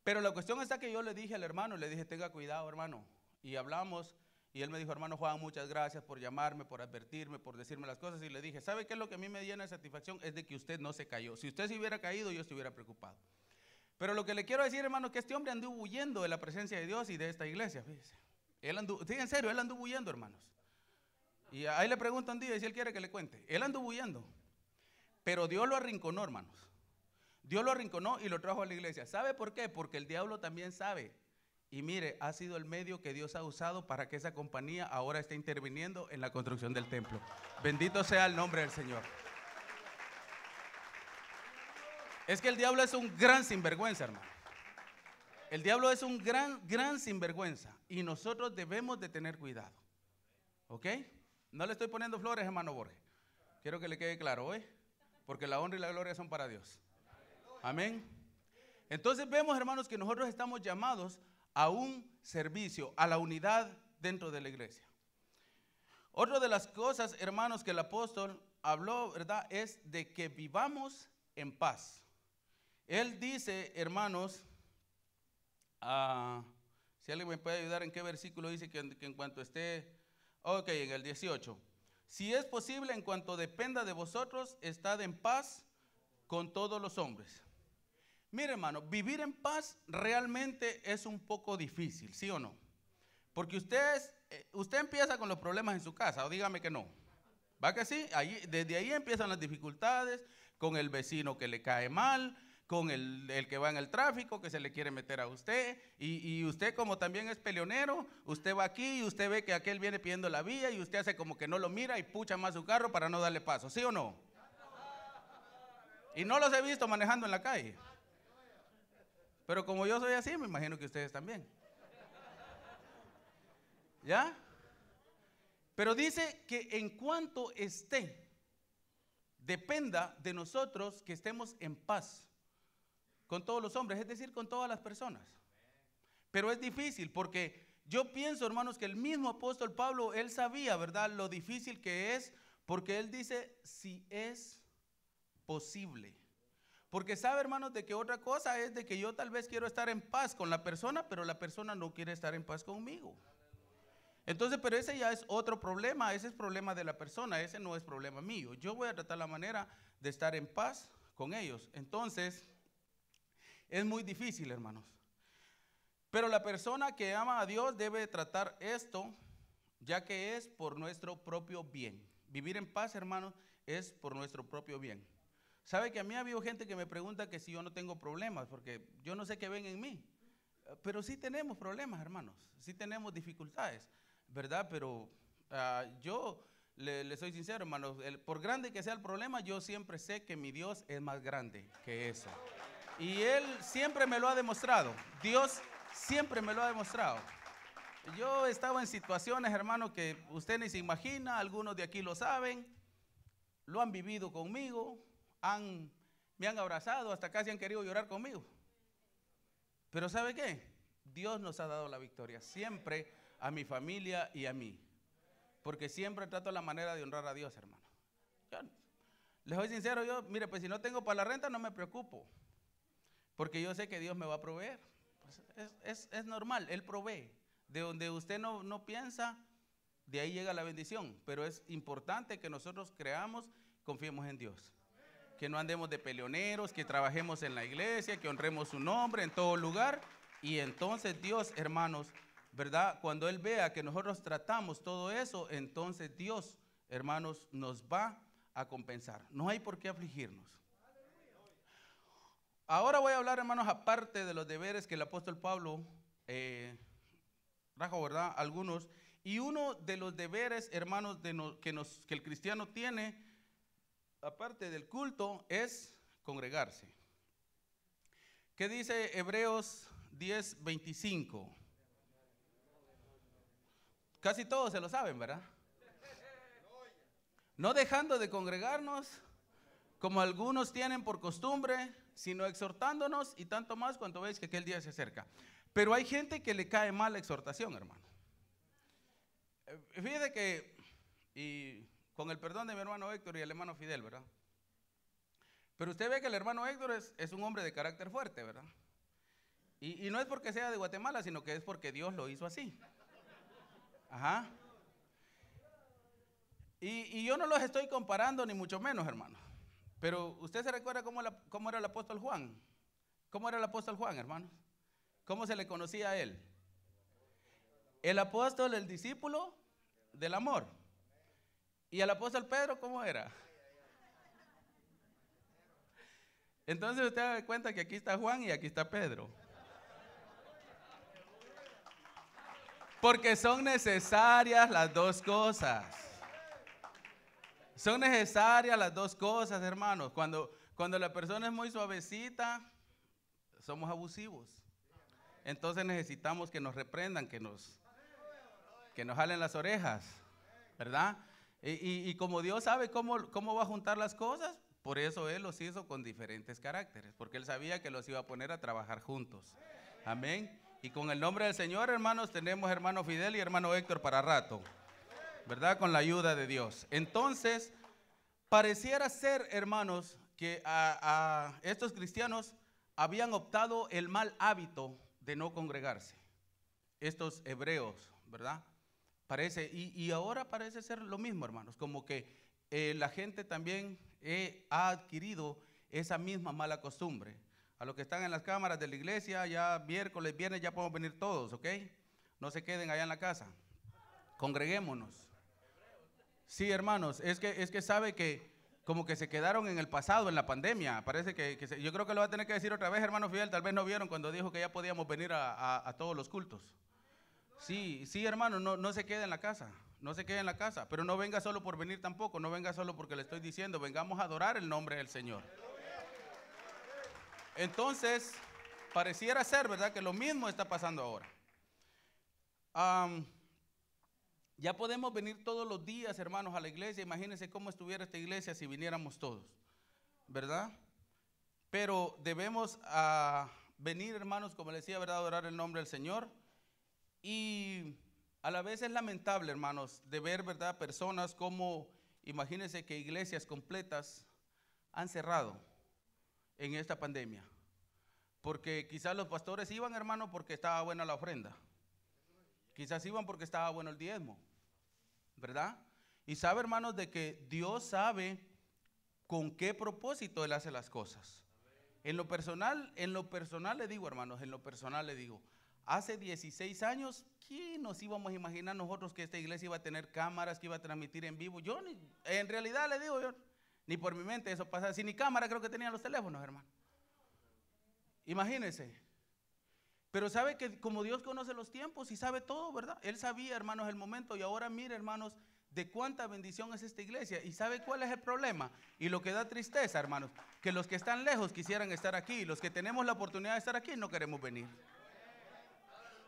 Pero la cuestión está que yo le dije al hermano, le dije, tenga cuidado, hermano. Y hablamos y él me dijo, hermano Juan, muchas gracias por llamarme, por advertirme, por decirme las cosas. Y le dije, ¿sabe qué es lo que a mí me llena de satisfacción? Es de que usted no se cayó. Si usted se hubiera caído, yo estuviera preocupado. Pero lo que le quiero decir, hermano, que este hombre anduvo huyendo de la presencia de Dios y de esta iglesia. Él anduvo, en serio, él anduvo huyendo, hermanos. Y ahí le preguntan, día si él quiere que le cuente. Él anduvo huyendo. Pero Dios lo arrinconó, hermanos. Dios lo arrinconó y lo trajo a la iglesia. ¿Sabe por qué? Porque el diablo también sabe y mire, ha sido el medio que Dios ha usado para que esa compañía ahora esté interviniendo en la construcción del templo. Bendito sea el nombre del Señor. Es que el diablo es un gran sinvergüenza, hermano. El diablo es un gran, gran sinvergüenza. Y nosotros debemos de tener cuidado. ¿Ok? No le estoy poniendo flores, hermano Borges. Quiero que le quede claro hoy. ¿eh? Porque la honra y la gloria son para Dios. Amén. Entonces vemos, hermanos, que nosotros estamos llamados a un servicio, a la unidad dentro de la iglesia. Otra de las cosas, hermanos, que el apóstol habló, ¿verdad? Es de que vivamos en paz. Él dice, hermanos, ah, si alguien me puede ayudar en qué versículo dice que en, cuanto esté, ok, en el 18. Si es posible, en cuanto dependa de vosotros, estad en paz con todos los hombres. Mire, hermano, vivir en paz realmente es un poco difícil, ¿sí o no? Porque usted, eh, usted empieza con los problemas en su casa, o dígame que no. ¿Va que sí? desde ahí empiezan las dificultades con el vecino que le cae mal, con el, que va en el tráfico, que se le quiere meter a usted, y, y, usted como también es peleonero, usted va aquí y usted ve que aquel viene pidiendo la vía y usted hace como que no lo mira y pucha más su carro para no darle paso, ¿sí o no? Y no los he visto manejando en la calle. Pero como yo soy así, me imagino que ustedes también. ¿Ya? Pero dice que en cuanto esté, dependa de nosotros que estemos en paz con todos los hombres, es decir, con todas las personas. Pero es difícil porque yo pienso, hermanos, que el mismo apóstol Pablo, él sabía, ¿verdad?, lo difícil que es, porque él dice, si es posible. Porque sabe, hermanos, de que otra cosa es de que yo tal vez quiero estar en paz con la persona, pero la persona no quiere estar en paz conmigo. Entonces, pero ese ya es otro problema, ese es problema de la persona, ese no es problema mío. Yo voy a tratar la manera de estar en paz con ellos. Entonces, es muy difícil, hermanos. Pero la persona que ama a Dios debe tratar esto, ya que es por nuestro propio bien. Vivir en paz, hermanos, es por nuestro propio bien. Sabe que a mí ha habido gente que me pregunta que si yo no tengo problemas, porque yo no sé qué ven en mí. Pero sí tenemos problemas, hermanos. Sí tenemos dificultades, ¿verdad? Pero ah, yo le, soy sincero, hermanos. por grande que sea el problema, yo siempre sé que mi Dios es más grande que eso. Y Él siempre me lo ha demostrado. Dios siempre me lo ha demostrado. Yo estaba en situaciones, hermanos, que usted ni se imagina, algunos de aquí lo saben, lo han vivido conmigo, han, me han abrazado, hasta casi han querido llorar conmigo. Pero ¿sabe qué? Dios nos ha dado la victoria, siempre a mi familia y a mí. Porque siempre trato la manera de honrar a Dios, hermano. Yo, les soy sincero, yo, mire, pues si no tengo para la renta no me preocupo. Porque yo sé que Dios me va a proveer. Pues es, es, normal, Él provee. De donde usted no, no piensa, de ahí llega la bendición. Pero es importante que nosotros creamos, confiemos en Dios que no andemos de peleoneros, que trabajemos en la iglesia, que honremos su nombre en todo lugar. Y entonces Dios, hermanos, ¿verdad? Cuando Él vea que nosotros tratamos todo eso, entonces Dios, hermanos, nos va a compensar. No hay por qué afligirnos. Ahora voy a hablar, hermanos, aparte de los deberes que el apóstol Pablo eh, ¿verdad? Algunos. Y uno de los deberes, hermanos, de que, que el cristiano tiene aparte del culto, es congregarse. ¿Qué dice Hebreos 10, 25? Casi todos se lo saben, ¿verdad? No dejando de congregarnos, como algunos tienen por costumbre, sino exhortándonos y tanto más cuando veis que aquel día se acerca. Pero hay gente que le cae mal la exhortación, hermano. Eh, fíjate que, y con el perdón de mi hermano Héctor y el hermano Fidel, ¿verdad? Pero usted ve que el hermano Héctor es, un hombre de carácter fuerte, ¿verdad? Y, no es porque sea de Guatemala, sino que es porque Dios lo hizo así. Ajá. Y, yo no los estoy comparando, ni mucho menos, hermano. Pero usted se recuerda cómo, cómo era el apóstol Juan. ¿Cómo era el apóstol Juan, hermano? ¿Cómo se le conocía a él? El apóstol, el discípulo del amor. ¿Y al apóstol Pedro cómo era? Entonces usted da cuenta que aquí está Juan y aquí está Pedro. Porque son necesarias las dos cosas. Son necesarias las dos cosas, hermanos. Cuando, cuando la persona es muy suavecita, somos abusivos. Entonces necesitamos que nos reprendan, que nos, que nos jalen las orejas, ¿verdad? Y, como Dios sabe cómo, va a juntar las cosas, por eso Él los hizo con diferentes caracteres, porque Él sabía que los iba a poner a trabajar juntos. Amén. Y con el nombre del Señor, hermanos, tenemos hermano Fidel y hermano Héctor para rato, ¿verdad? Con la ayuda de Dios. Entonces, pareciera ser, hermanos, que a estos cristianos habían optado el mal hábito de no congregarse. Estos hebreos, ¿verdad? y, ahora parece ser lo mismo, hermanos, como que eh, la gente también eh, ha adquirido esa misma mala costumbre. A los que están en las cámaras de la iglesia, ya miércoles, viernes, ya podemos venir todos, ¿ok? No se queden allá en la casa. Congreguémonos. Sí, hermanos, es que, es que sabe que como que se quedaron en el pasado, en la pandemia. Parece que, yo creo que lo va a tener que decir otra vez, hermano Fidel. Tal vez no vieron cuando dijo que ya podíamos venir a todos los cultos. Sí, sí, hermano, no, se quede en la casa, no se quede en la casa, pero no venga solo por venir tampoco, no venga solo porque le estoy diciendo, vengamos a adorar el nombre del Señor. Entonces, pareciera ser, ¿verdad? Que lo mismo está pasando ahora. ya podemos venir todos los días, hermanos, a la iglesia. Imagínense cómo estuviera esta iglesia si viniéramos todos, ¿verdad? Pero debemos ah, venir, hermanos, como les decía, ¿verdad? Adorar el nombre del Señor y a la vez es lamentable, hermanos, de ver, ¿verdad?, personas como, imagínense que iglesias completas han cerrado en esta pandemia. Porque quizás los pastores iban, hermanos, porque estaba buena la ofrenda. Quizás iban porque estaba bueno el diezmo, ¿verdad? Y sabe, hermanos, de que Dios sabe con qué propósito Él hace las cosas. En lo personal, en lo personal le digo, hermanos, en lo personal le digo, Hace 16 años, ¿quién nos íbamos a imaginar nosotros que esta iglesia iba a tener cámaras, que iba a transmitir en vivo? Yo, en realidad, le digo yo, ni por mi mente eso pasa. Si ni cámara creo que tenían los teléfonos, hermano. Imagínense. Pero sabe que como Dios conoce los tiempos y sabe todo, ¿verdad? Él sabía, hermanos, el momento. Y ahora mire, hermanos, de cuánta bendición es esta iglesia. ¿Y sabe cuál es el problema? Y lo que da tristeza, hermanos, que los que están lejos quisieran estar aquí. Y los que tenemos la oportunidad de estar aquí no queremos venir.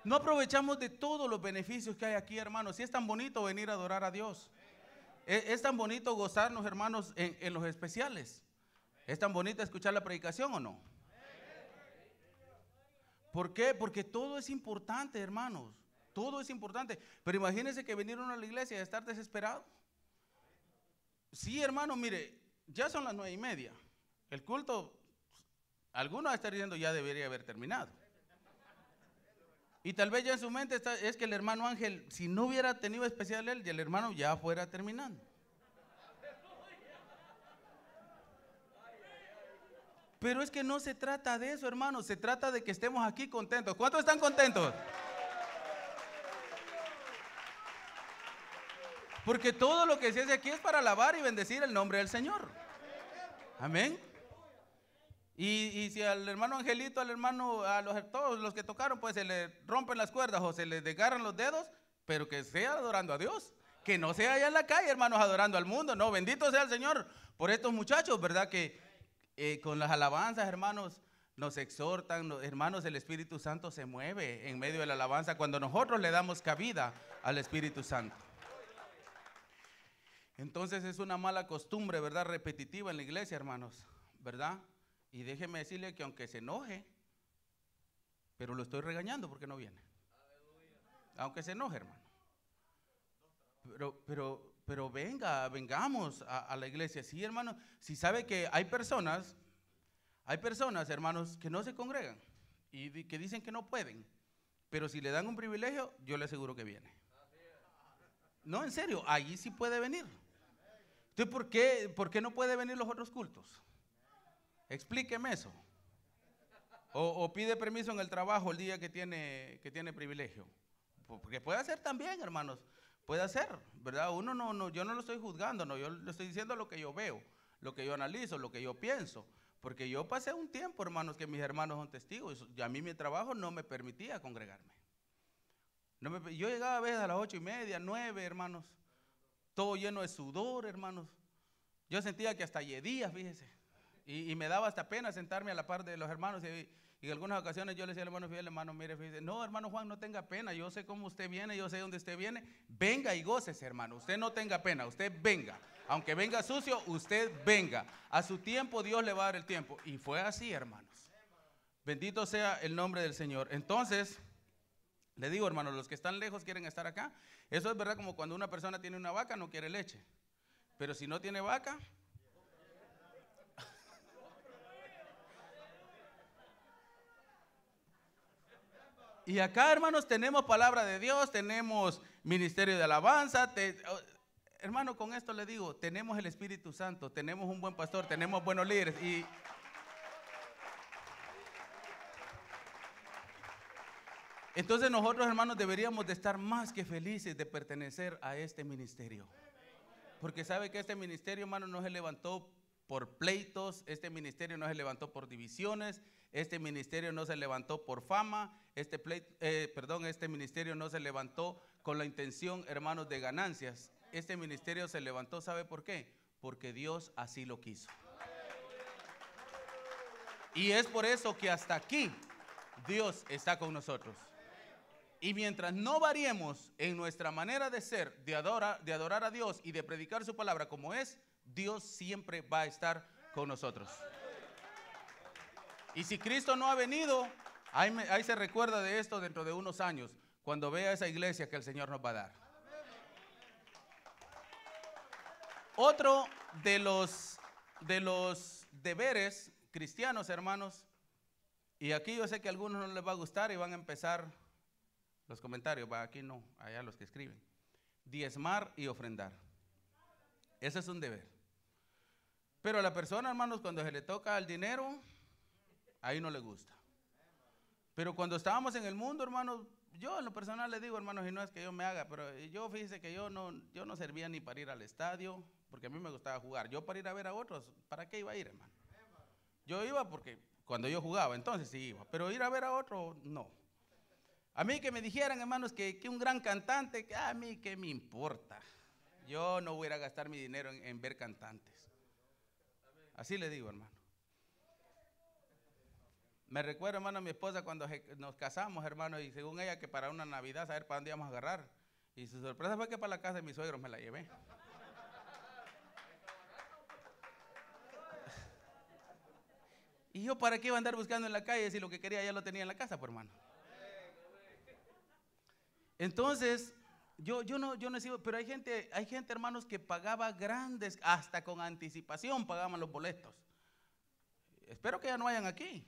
No aprovechamos de todos los beneficios que hay aquí, hermanos. si es tan bonito venir a adorar a Dios. Es, tan bonito gozarnos, hermanos, en, los especiales. Es tan bonito escuchar la predicación o no. ¿Por qué? Porque todo es importante, hermanos. Todo es importante. Pero imagínense que vinieron a la iglesia y estar desesperado. Sí, hermano, mire, ya son las nueve y media. El culto, algunos están diciendo ya debería haber terminado. Y tal vez ya en su mente está, es que el hermano Ángel, si no hubiera tenido especial él, y el hermano ya fuera terminando. Pero es que no se trata de eso, hermano, se trata de que estemos aquí contentos. ¿Cuántos están contentos? Porque todo lo que se hace aquí es para alabar y bendecir el nombre del Señor. Amén. Y, si al hermano Angelito, al hermano, a los, todos los que tocaron, pues se le rompen las cuerdas o se le desgarran los dedos, pero que sea adorando a Dios. Que no sea allá en la calle, hermanos, adorando al mundo. No, bendito sea el Señor por estos muchachos, ¿verdad? Que eh, con las alabanzas, hermanos, nos exhortan, hermanos, el Espíritu Santo se mueve en medio de la alabanza cuando nosotros le damos cabida al Espíritu Santo. Entonces es una mala costumbre, ¿verdad? Repetitiva en la iglesia, hermanos, ¿verdad? Y déjeme decirle que aunque se enoje, pero lo estoy regañando porque no viene. Aunque se enoje, hermano. Pero, pero, pero venga, vengamos a, la iglesia. Sí, hermano, si sabe que hay personas, hay personas, hermanos, que no se congregan y que dicen que no pueden. Pero si le dan un privilegio, yo le aseguro que viene. No, en serio, allí sí puede venir. Entonces, ¿por qué, ¿por qué no puede venir los otros cultos? Explíqueme eso. O, pide permiso en el trabajo el día que tiene, que tiene privilegio. Porque puede hacer también, hermanos. Puede ser ¿verdad? Uno no, no, yo no lo estoy juzgando, no, yo le estoy diciendo lo que yo veo, lo que yo analizo, lo que yo pienso. Porque yo pasé un tiempo, hermanos, que mis hermanos son testigos. Y a mí mi trabajo no me permitía congregarme. yo llegaba a veces a las ocho y media, nueve, hermanos. Todo lleno de sudor, hermanos. Yo sentía que hasta días fíjese. Y, me daba hasta pena sentarme a la par de los hermanos. Y, en algunas ocasiones yo le decía al hermano Fidel, hermano, mire, Fidel, no, hermano Juan, no tenga pena. Yo sé cómo usted viene, yo sé dónde usted viene. Venga y goces hermano. Usted no tenga pena, usted venga. Aunque venga sucio, usted venga. A su tiempo Dios le va a dar el tiempo. Y fue así, hermanos. Bendito sea el nombre del Señor. Entonces... Le digo, hermano, los que están lejos quieren estar acá. Eso es verdad como cuando una persona tiene una vaca, no quiere leche. Pero si no tiene vaca, Y acá, hermanos, tenemos palabra de Dios, tenemos ministerio de alabanza. Oh, hermano, con esto le digo, tenemos el Espíritu Santo, tenemos un buen pastor, tenemos buenos líderes. Y entonces nosotros, hermanos, deberíamos de estar más que felices de pertenecer a este ministerio. Porque sabe que este ministerio, hermano, no se levantó por pleitos, este ministerio no se levantó por divisiones, este ministerio no se levantó por fama, este, eh, perdón, este ministerio no se levantó con la intención, hermanos, de ganancias. Este ministerio se levantó, ¿sabe por qué? Porque Dios así lo quiso. Y es por eso que hasta aquí Dios está con nosotros. Y mientras no variemos en nuestra manera de ser, de adora, de adorar a Dios y de predicar su palabra como es, Dios siempre va a estar con nosotros. Y si Cristo no ha venido, ahí, se recuerda de esto dentro de unos años, cuando vea esa iglesia que el Señor nos va a dar. Otro de los, de los deberes cristianos, hermanos, y aquí yo sé que a algunos no les va a gustar y van a empezar los comentarios, va aquí no, allá los que escriben. Diezmar y ofrendar. Ese es un deber. Pero a la persona, hermanos, cuando se le toca el dinero, ahí no le gusta. Pero cuando estábamos en el mundo, hermanos, yo en lo personal le digo, hermanos, y no es que yo me haga, pero yo fíjese que yo no, yo no servía ni para ir al estadio, porque a mí me gustaba jugar. Yo para ir a ver a otros, ¿para qué iba a ir, hermano? Yo iba porque cuando yo jugaba, entonces sí iba, pero ir a ver a otro, no. A mí que me dijeran, hermanos, que, un gran cantante, que a mí que me importa. Yo no voy a gastar mi dinero en ver cantantes. Así le digo, hermano. Me recuerdo, hermano, mi esposa cuando nos casamos, hermano, y según ella que para una Navidad, saber para dónde íbamos a agarrar. Y su sorpresa fue que para la casa de mi suegro me la llevé. y yo, ¿para qué iba a andar buscando en la calle si lo que quería ya lo tenía en la casa, pues, hermano? Entonces, yo, yo, no, yo no sigo, pero hay gente, hay gente, hermanos, que pagaba grandes, hasta con anticipación pagaban los boletos. Espero que ya no hayan aquí.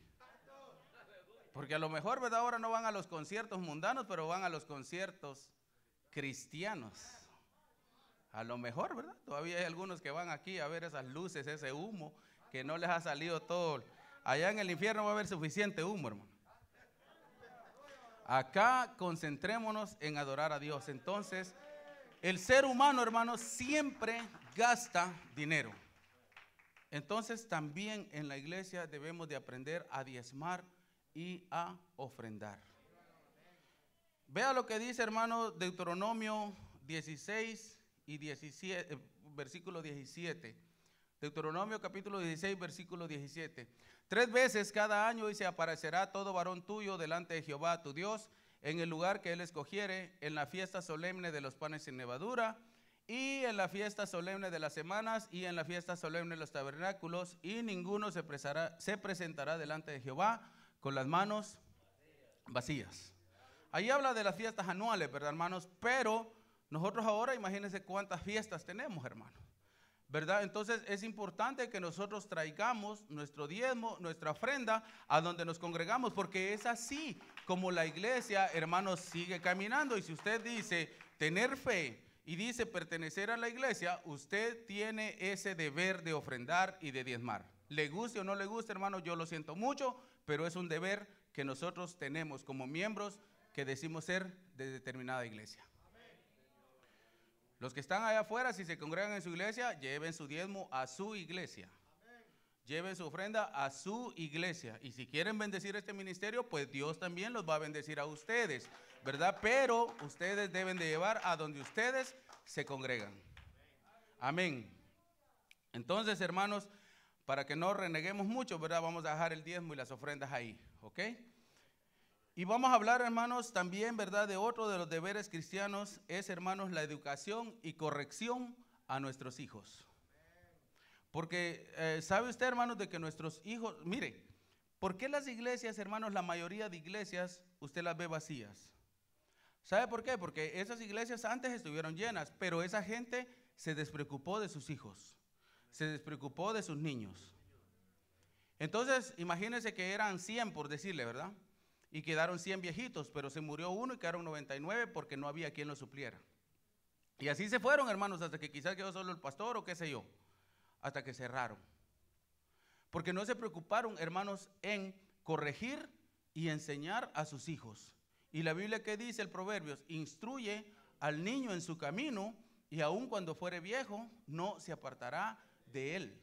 Porque a lo mejor, ¿verdad? Ahora no van a los conciertos mundanos, pero van a los conciertos cristianos. A lo mejor, ¿verdad? Todavía hay algunos que van aquí a ver esas luces, ese humo, que no les ha salido todo. Allá en el infierno va a haber suficiente humo, hermano. Acá concentrémonos en adorar a Dios. Entonces, el ser humano, hermano, siempre gasta dinero. Entonces, también en la iglesia debemos de aprender a diezmar y a ofrendar. Vea lo que dice, hermano, Deuteronomio 16 y 17, eh, versículo 17. Deuteronomio capítulo 16, versículo 17. Tres veces cada año y se aparecerá todo varón tuyo delante de Jehová tu Dios en el lugar que él escogiere, en la fiesta solemne de los panes sin nevadura, y en la fiesta solemne de las semanas, y en la fiesta solemne de los tabernáculos, y ninguno se, se presentará delante de Jehová con las manos vacías. Ahí habla de las fiestas anuales, ¿verdad, hermanos? Pero nosotros ahora, imagínense cuántas fiestas tenemos, hermanos. ¿Verdad? Entonces es importante que nosotros traigamos nuestro diezmo, nuestra ofrenda a donde nos congregamos, porque es así como la iglesia, hermanos, sigue caminando. Y si usted dice tener fe y dice pertenecer a la iglesia, usted tiene ese deber de ofrendar y de diezmar. Le guste o no le guste, hermano, yo lo siento mucho, pero es un deber que nosotros tenemos como miembros que decimos ser de determinada iglesia. Los que están allá afuera, si se congregan en su iglesia, lleven su diezmo a su iglesia. Lleven su ofrenda a su iglesia. Y si quieren bendecir este ministerio, pues Dios también los va a bendecir a ustedes, ¿verdad? Pero ustedes deben de llevar a donde ustedes se congregan. Amén. Entonces, hermanos, para que no reneguemos mucho, ¿verdad? Vamos a dejar el diezmo y las ofrendas ahí, ¿ok? Y vamos a hablar, hermanos, también, ¿verdad? De otro de los deberes cristianos es, hermanos, la educación y corrección a nuestros hijos. Porque, eh, ¿sabe usted, hermanos, de que nuestros hijos, mire, ¿por qué las iglesias, hermanos, la mayoría de iglesias, usted las ve vacías? ¿Sabe por qué? Porque esas iglesias antes estuvieron llenas, pero esa gente se despreocupó de sus hijos se despreocupó de sus niños. Entonces, imagínense que eran 100, por decirle, ¿verdad? Y quedaron 100 viejitos, pero se murió uno y quedaron 99 porque no había quien lo supliera. Y así se fueron, hermanos, hasta que quizás quedó solo el pastor o qué sé yo, hasta que cerraron. Porque no se preocuparon, hermanos, en corregir y enseñar a sus hijos. Y la Biblia que dice el Proverbios, instruye al niño en su camino y aun cuando fuere viejo no se apartará él.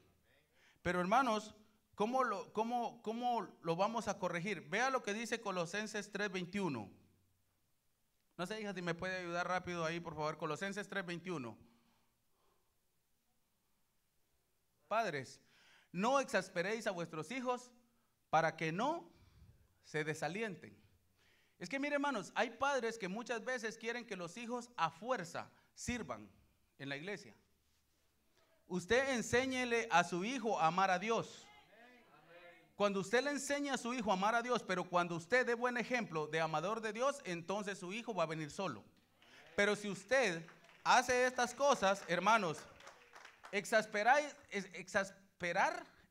Pero hermanos, ¿cómo lo, cómo, cómo lo vamos a corregir? Vea lo que dice Colosenses 3:21. No sé, hija, si me puede ayudar rápido ahí, por favor. Colosenses 3:21. Padres, no exasperéis a vuestros hijos para que no se desalienten. Es que, mire, hermanos, hay padres que muchas veces quieren que los hijos a fuerza sirvan en la iglesia. Usted enséñele a su hijo a amar a Dios. Cuando usted le enseña a su hijo a amar a Dios, pero cuando usted dé buen ejemplo de amador de Dios, entonces su hijo va a venir solo. Pero si usted hace estas cosas, hermanos, exasperar,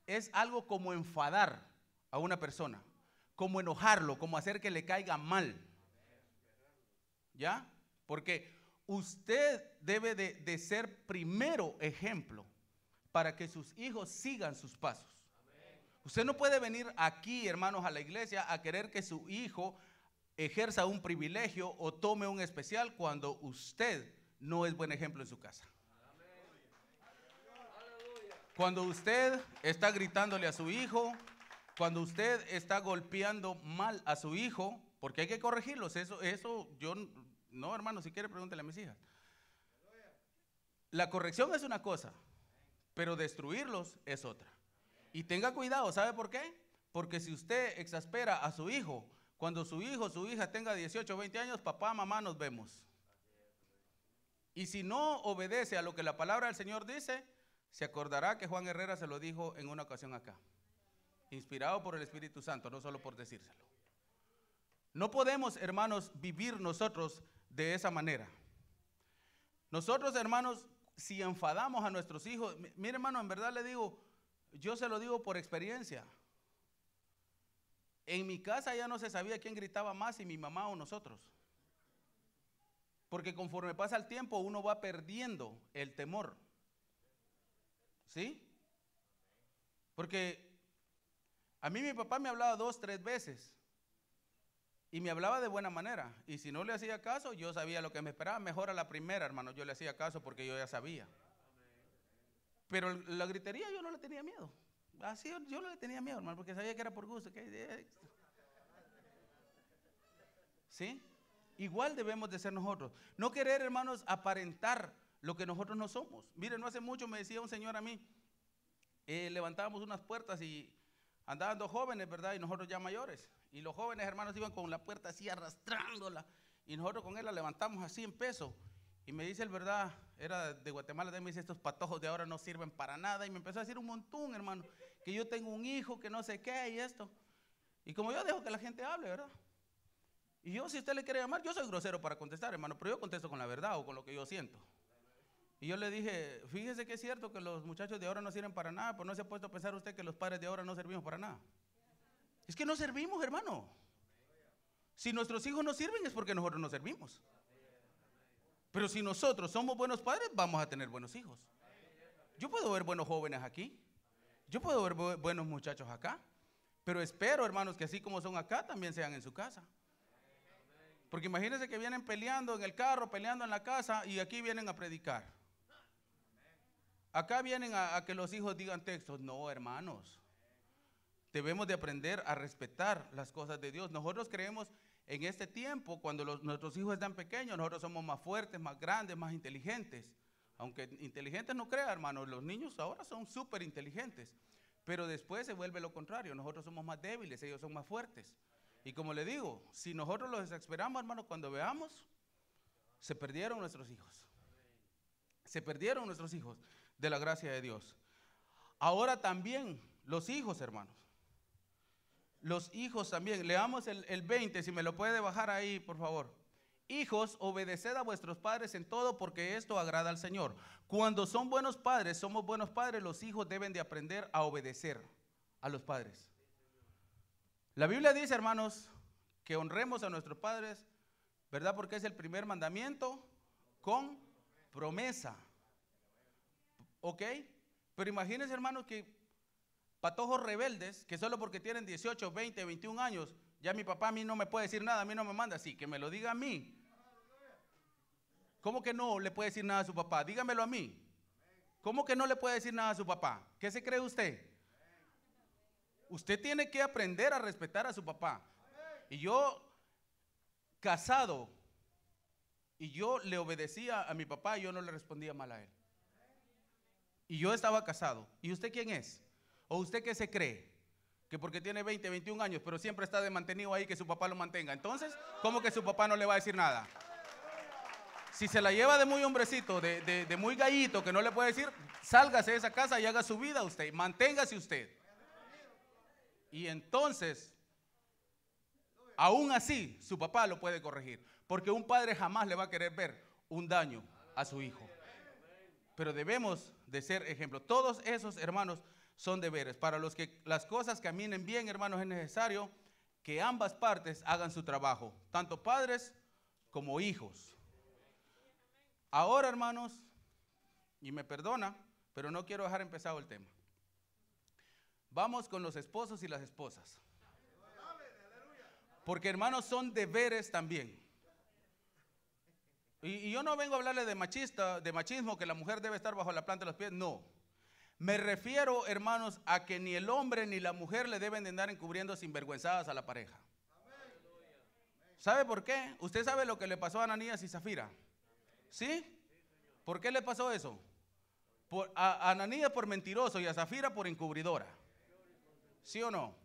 es algo como enfadar a una persona, como enojarlo, como hacer que le caiga mal. ¿Ya? Porque usted debe de, de ser primero ejemplo para que sus hijos sigan sus pasos. Usted no puede venir aquí, hermanos, a la iglesia a querer que su hijo ejerza un privilegio o tome un especial cuando usted no es buen ejemplo en su casa. Cuando usted está gritándole a su hijo, cuando usted está golpeando mal a su hijo, porque hay que corregirlos, eso, eso yo, no hermano, si quiere pregúntele a mis hijas. La corrección es una cosa, pero destruirlos es otra. Y tenga cuidado, ¿sabe por qué? Porque si usted exaspera a su hijo, cuando su hijo, su hija tenga 18 o 20 años, papá, mamá, nos vemos. Y si no obedece a lo que la palabra del Señor dice, se acordará que Juan Herrera se lo dijo en una ocasión acá, inspirado por el Espíritu Santo, no solo por decírselo. No podemos, hermanos, vivir nosotros de esa manera. Nosotros, hermanos, si enfadamos a nuestros hijos, mire hermano, en verdad le digo, yo se lo digo por experiencia. En mi casa ya no se sabía quién gritaba más, si mi mamá o nosotros. Porque conforme pasa el tiempo uno va perdiendo el temor. ¿Sí? Porque a mí mi papá me hablaba dos, tres veces. Y me hablaba de buena manera. Y si no le hacía caso, yo sabía lo que me esperaba. Mejor a la primera, hermano, yo le hacía caso porque yo ya sabía. Pero la gritería yo no le tenía miedo. Así yo no le tenía miedo, hermano, porque sabía que era por gusto. ¿Sí? Igual debemos de ser nosotros. No querer, hermanos, aparentar lo que nosotros no somos. Mire, no hace mucho me decía un señor a mí, eh, levantábamos unas puertas y Andaban dos jóvenes, ¿verdad? Y nosotros ya mayores. Y los jóvenes hermanos iban con la puerta así arrastrándola. Y nosotros con él la levantamos así en peso. Y me dice el verdad, era de Guatemala, de me dice, estos patojos de ahora no sirven para nada. Y me empezó a decir un montón, hermano, que yo tengo un hijo, que no sé qué, y esto. Y como yo dejo que la gente hable, ¿verdad? Y yo, si usted le quiere llamar, yo soy grosero para contestar, hermano, pero yo contesto con la verdad o con lo que yo siento. Y yo le dije, fíjese que es cierto que los muchachos de ahora no sirven para nada, pero pues no se ha puesto a pensar usted que los padres de ahora no servimos para nada. Es que no servimos, hermano. Si nuestros hijos no sirven es porque nosotros no servimos. Pero si nosotros somos buenos padres, vamos a tener buenos hijos. Yo puedo ver buenos jóvenes aquí. Yo puedo ver buenos muchachos acá. Pero espero, hermanos, que así como son acá, también sean en su casa. Porque imagínense que vienen peleando en el carro, peleando en la casa y aquí vienen a predicar. Acá vienen a, que los hijos digan textos. No, hermanos. Debemos de aprender a respetar las cosas de Dios. Nosotros creemos en este tiempo, cuando nuestros hijos están pequeños, nosotros somos más fuertes, más grandes, más inteligentes. Aunque inteligentes no crea, hermanos, los niños ahora son súper inteligentes. Pero después se vuelve lo contrario. Nosotros somos más débiles, ellos son más fuertes. Y como le digo, si nosotros los desesperamos, hermanos, cuando veamos, se perdieron nuestros hijos. Se perdieron nuestros hijos de la gracia de Dios. Ahora también los hijos, hermanos. Los hijos también. Leamos el, el 20, si me lo puede bajar ahí, por favor. Hijos, obedeced a vuestros padres en todo porque esto agrada al Señor. Cuando son buenos padres, somos buenos padres, los hijos deben de aprender a obedecer a los padres. La Biblia dice, hermanos, que honremos a nuestros padres, ¿verdad? Porque es el primer mandamiento con promesa. ¿Ok? Pero imagínense, hermano, que patojos rebeldes, que solo porque tienen 18, 20, 21 años, ya mi papá a mí no me puede decir nada, a mí no me manda, así, que me lo diga a mí. ¿Cómo que no le puede decir nada a su papá? Dígamelo a mí. ¿Cómo que no le puede decir nada a su papá? ¿Qué se cree usted? Usted tiene que aprender a respetar a su papá. Y yo, casado, y yo le obedecía a mi papá, y yo no le respondía mal a él y yo estaba casado. ¿Y usted quién es? ¿O usted qué se cree? Que porque tiene 20, 21 años, pero siempre está de mantenido ahí que su papá lo mantenga. Entonces, ¿cómo que su papá no le va a decir nada? Si se la lleva de muy hombrecito, de, muy gallito, que no le puede decir, sálgase de esa casa y haga su vida usted, manténgase usted. Y entonces, aún así, su papá lo puede corregir, porque un padre jamás le va a querer ver un daño a su hijo pero debemos de ser ejemplo. Todos esos hermanos son deberes. Para los que las cosas caminen bien, hermanos, es necesario que ambas partes hagan su trabajo, tanto padres como hijos. Ahora, hermanos, y me perdona, pero no quiero dejar empezado el tema. Vamos con los esposos y las esposas. Porque, hermanos, son deberes también. Y, yo no vengo a hablarle de machista, de machismo, que la mujer debe estar bajo la planta de los pies. No. Me refiero, hermanos, a que ni el hombre ni la mujer le deben de andar encubriendo sinvergüenzadas a la pareja. ¿Sabe por qué? Usted sabe lo que le pasó a Ananías y Zafira. ¿Sí? ¿Por qué le pasó eso? a, Ananías por mentiroso y a Zafira por encubridora. ¿Sí o no?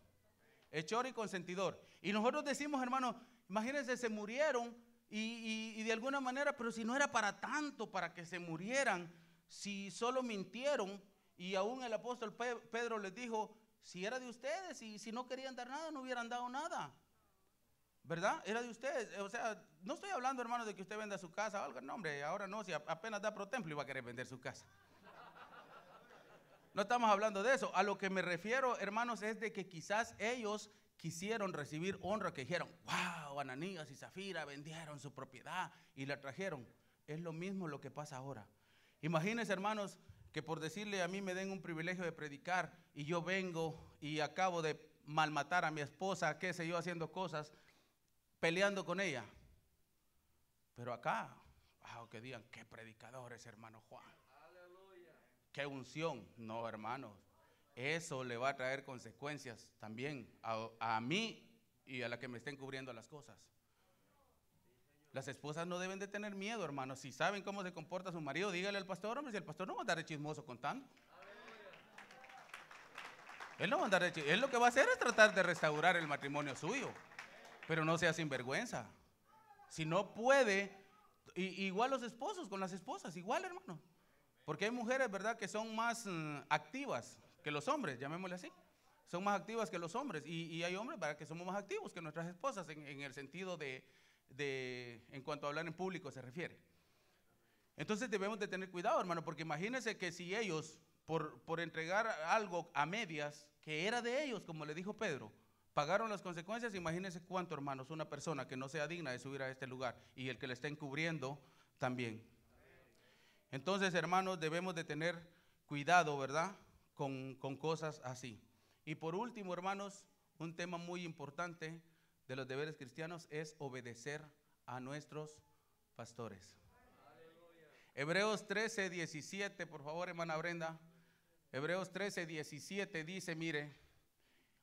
Hechor y consentidor. Y nosotros decimos, hermanos, imagínense, se murieron y, de alguna manera, pero si no era para tanto, para que se murieran, si solo mintieron, y aún el apóstol Pedro les dijo, si era de ustedes y si no querían dar nada, no hubieran dado nada. ¿Verdad? Era de ustedes. O sea, no estoy hablando, hermanos, de que usted venda su casa o algo. No, hombre, ahora no. Si apenas da pro templo, iba a querer vender su casa. No estamos hablando de eso. A lo que me refiero, hermanos, es de que quizás ellos quisieron recibir honra, que dijeron, wow, Ananías y Zafira vendieron su propiedad y la trajeron. Es lo mismo lo que pasa ahora. Imagínense, hermanos, que por decirle a mí me den un privilegio de predicar y yo vengo y acabo de malmatar a mi esposa, qué sé yo, haciendo cosas, peleando con ella. Pero acá, wow, que digan, qué predicadores, hermano Juan. Aleluya. Qué unción. No, hermanos eso le va a traer consecuencias también a, mí y a la que me estén cubriendo las cosas. Las esposas no deben de tener miedo, hermano. Si saben cómo se comporta su marido, dígale al pastor, hombre, si el pastor no va a andar de chismoso contando. Él no va a andar Él lo que va a hacer es tratar de restaurar el matrimonio suyo. Pero no sea sinvergüenza. Si no puede, igual los esposos con las esposas, igual, hermano. Porque hay mujeres, ¿verdad?, que son más mm, activas que los hombres, llamémosle así. Son más activas que los hombres. Y, hay hombres para que somos más activos que nuestras esposas en, el sentido de, en cuanto a hablar en público se refiere. Entonces debemos de tener cuidado, hermano, porque imagínense que si ellos, por, entregar algo a medias, que era de ellos, como le dijo Pedro, pagaron las consecuencias, imagínense cuánto, hermanos, una persona que no sea digna de subir a este lugar y el que le está encubriendo también. Entonces, hermanos, debemos de tener cuidado, ¿verdad? con, cosas así. Y por último, hermanos, un tema muy importante de los deberes cristianos es obedecer a nuestros pastores. Hebreos 13, 17, por favor, hermana Brenda. Hebreos 13, 17 dice, mire,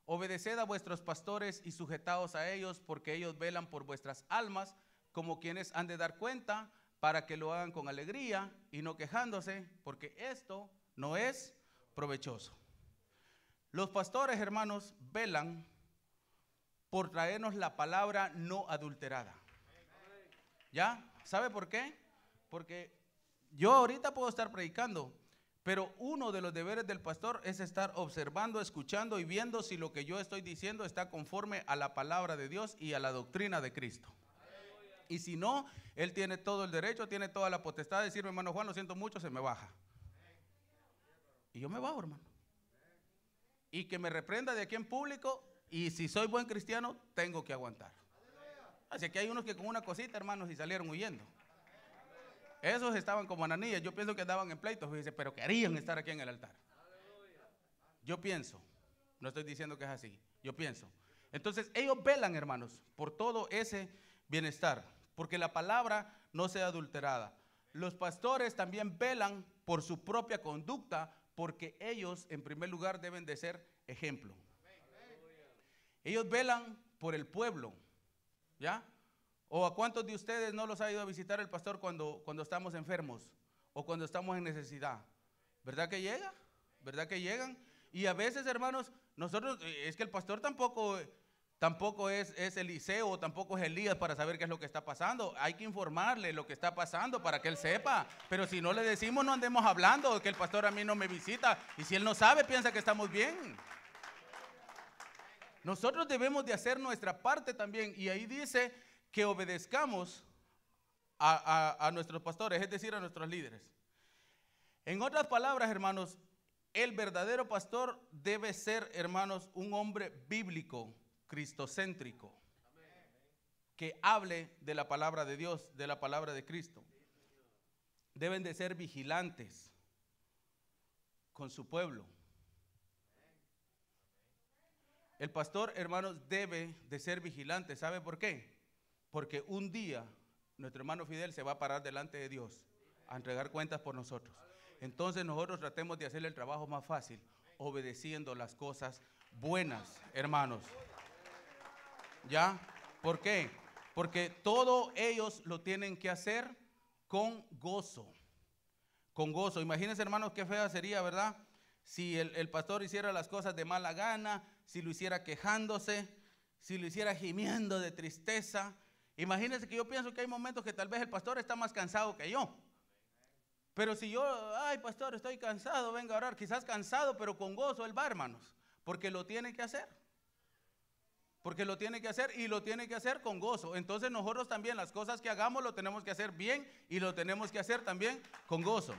obedeced a vuestros pastores y sujetaos a ellos, porque ellos velan por vuestras almas, como quienes han de dar cuenta, para que lo hagan con alegría y no quejándose, porque esto no es provechoso. Los pastores, hermanos, velan por traernos la palabra no adulterada. ¿Ya? ¿Sabe por qué? Porque yo ahorita puedo estar predicando, pero uno de los deberes del pastor es estar observando, escuchando y viendo si lo que yo estoy diciendo está conforme a la palabra de Dios y a la doctrina de Cristo. Y si no, él tiene todo el derecho, tiene toda la potestad de decirme, hermano Juan, lo siento mucho, se me baja. Y yo me voy, hermano. Y que me reprenda de aquí en público. Y si soy buen cristiano, tengo que aguantar. Así que hay unos que con una cosita, hermanos, y salieron huyendo. Esos estaban como Ananías. Yo pienso que andaban en pleitos, dice, pero querían estar aquí en el altar. Yo pienso, no estoy diciendo que es así, yo pienso. Entonces ellos velan, hermanos, por todo ese bienestar, porque la palabra no sea adulterada. Los pastores también velan por su propia conducta porque ellos en primer lugar deben de ser ejemplo. Ellos velan por el pueblo, ¿ya? ¿O a cuántos de ustedes no los ha ido a visitar el pastor cuando, cuando estamos enfermos o cuando estamos en necesidad? ¿Verdad que llega? ¿Verdad que llegan? Y a veces, hermanos, nosotros, eh, es que el pastor tampoco eh, Tampoco es, Eliseo, tampoco es Elías para saber qué es lo que está pasando. Hay que informarle lo que está pasando para que él sepa. Pero si no le decimos, no andemos hablando que el pastor a mí no me visita. Y si él no sabe, piensa que estamos bien. Nosotros debemos de hacer nuestra parte también. Y ahí dice que obedezcamos a nuestros pastores, es decir, a nuestros líderes. En otras palabras, hermanos, el verdadero pastor debe ser, hermanos, un hombre bíblico cristocéntrico, que hable de la palabra de Dios, de la palabra de Cristo. Deben de ser vigilantes con su pueblo. El pastor, hermanos, debe de ser vigilante. ¿Sabe por qué? Porque un día nuestro hermano Fidel se va a parar delante de Dios a entregar cuentas por nosotros. Entonces nosotros tratemos de hacerle el trabajo más fácil, obedeciendo las cosas buenas, hermanos. ¿Ya? ¿Por qué? Porque todo ellos lo tienen que hacer con gozo. Con gozo. Imagínense, hermanos, qué fea sería, ¿verdad? Si el, pastor hiciera las cosas de mala gana, si lo hiciera quejándose, si lo hiciera gimiendo de tristeza. Imagínense que yo pienso que hay momentos que tal vez el pastor está más cansado que yo. Pero si yo, ay pastor, estoy cansado, venga a orar, quizás cansado, pero con gozo él va, hermanos, porque lo tiene que hacer. Porque lo tiene que hacer y lo tiene que hacer con gozo. Entonces nosotros también las cosas que hagamos lo tenemos que hacer bien y lo tenemos que hacer también con gozo.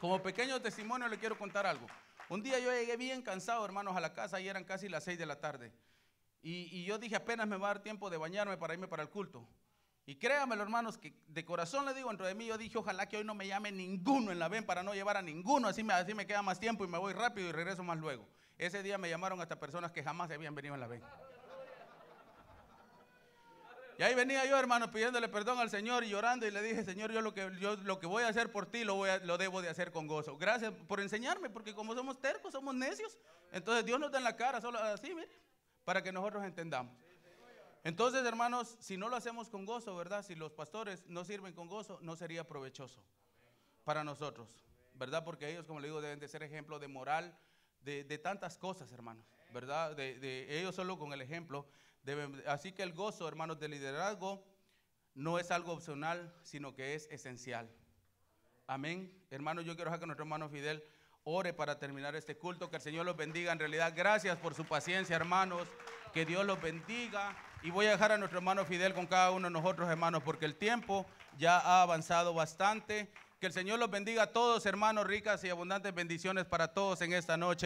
Como pequeño testimonio le quiero contar algo. Un día yo llegué bien cansado, hermanos, a la casa y eran casi las 6 de la tarde. Y, yo dije, apenas me va a dar tiempo de bañarme para irme para el culto. Y créanmelo, hermanos, que de corazón le digo dentro de mí, yo dije, ojalá que hoy no me llame ninguno en la ven para no llevar a ninguno, así me, así me queda más tiempo y me voy rápido y regreso más luego. Ese día me llamaron hasta personas que jamás habían venido en la ven. Y ahí venía yo, hermano, pidiéndole perdón al Señor y llorando y le dije, Señor, yo lo que, yo, lo que voy a hacer por ti lo, voy lo debo de hacer con gozo. Gracias por enseñarme, porque como somos tercos, somos necios, entonces Dios nos da en la cara, solo así, mire, para que nosotros entendamos. Entonces, hermanos, si no lo hacemos con gozo, ¿verdad? Si los pastores no sirven con gozo, no sería provechoso para nosotros, ¿verdad? Porque ellos, como le digo, deben de ser ejemplo de moral, de, tantas cosas, hermanos, ¿verdad? De, de ellos solo con el ejemplo así que el gozo, hermanos, de liderazgo no es algo opcional, sino que es esencial. Amén. Hermanos, yo quiero dejar que nuestro hermano Fidel ore para terminar este culto. Que el Señor los bendiga. En realidad, gracias por su paciencia, hermanos. Que Dios los bendiga. Y voy a dejar a nuestro hermano Fidel con cada uno de nosotros, hermanos, porque el tiempo ya ha avanzado bastante. Que el Señor los bendiga a todos, hermanos, ricas y abundantes bendiciones para todos en esta noche.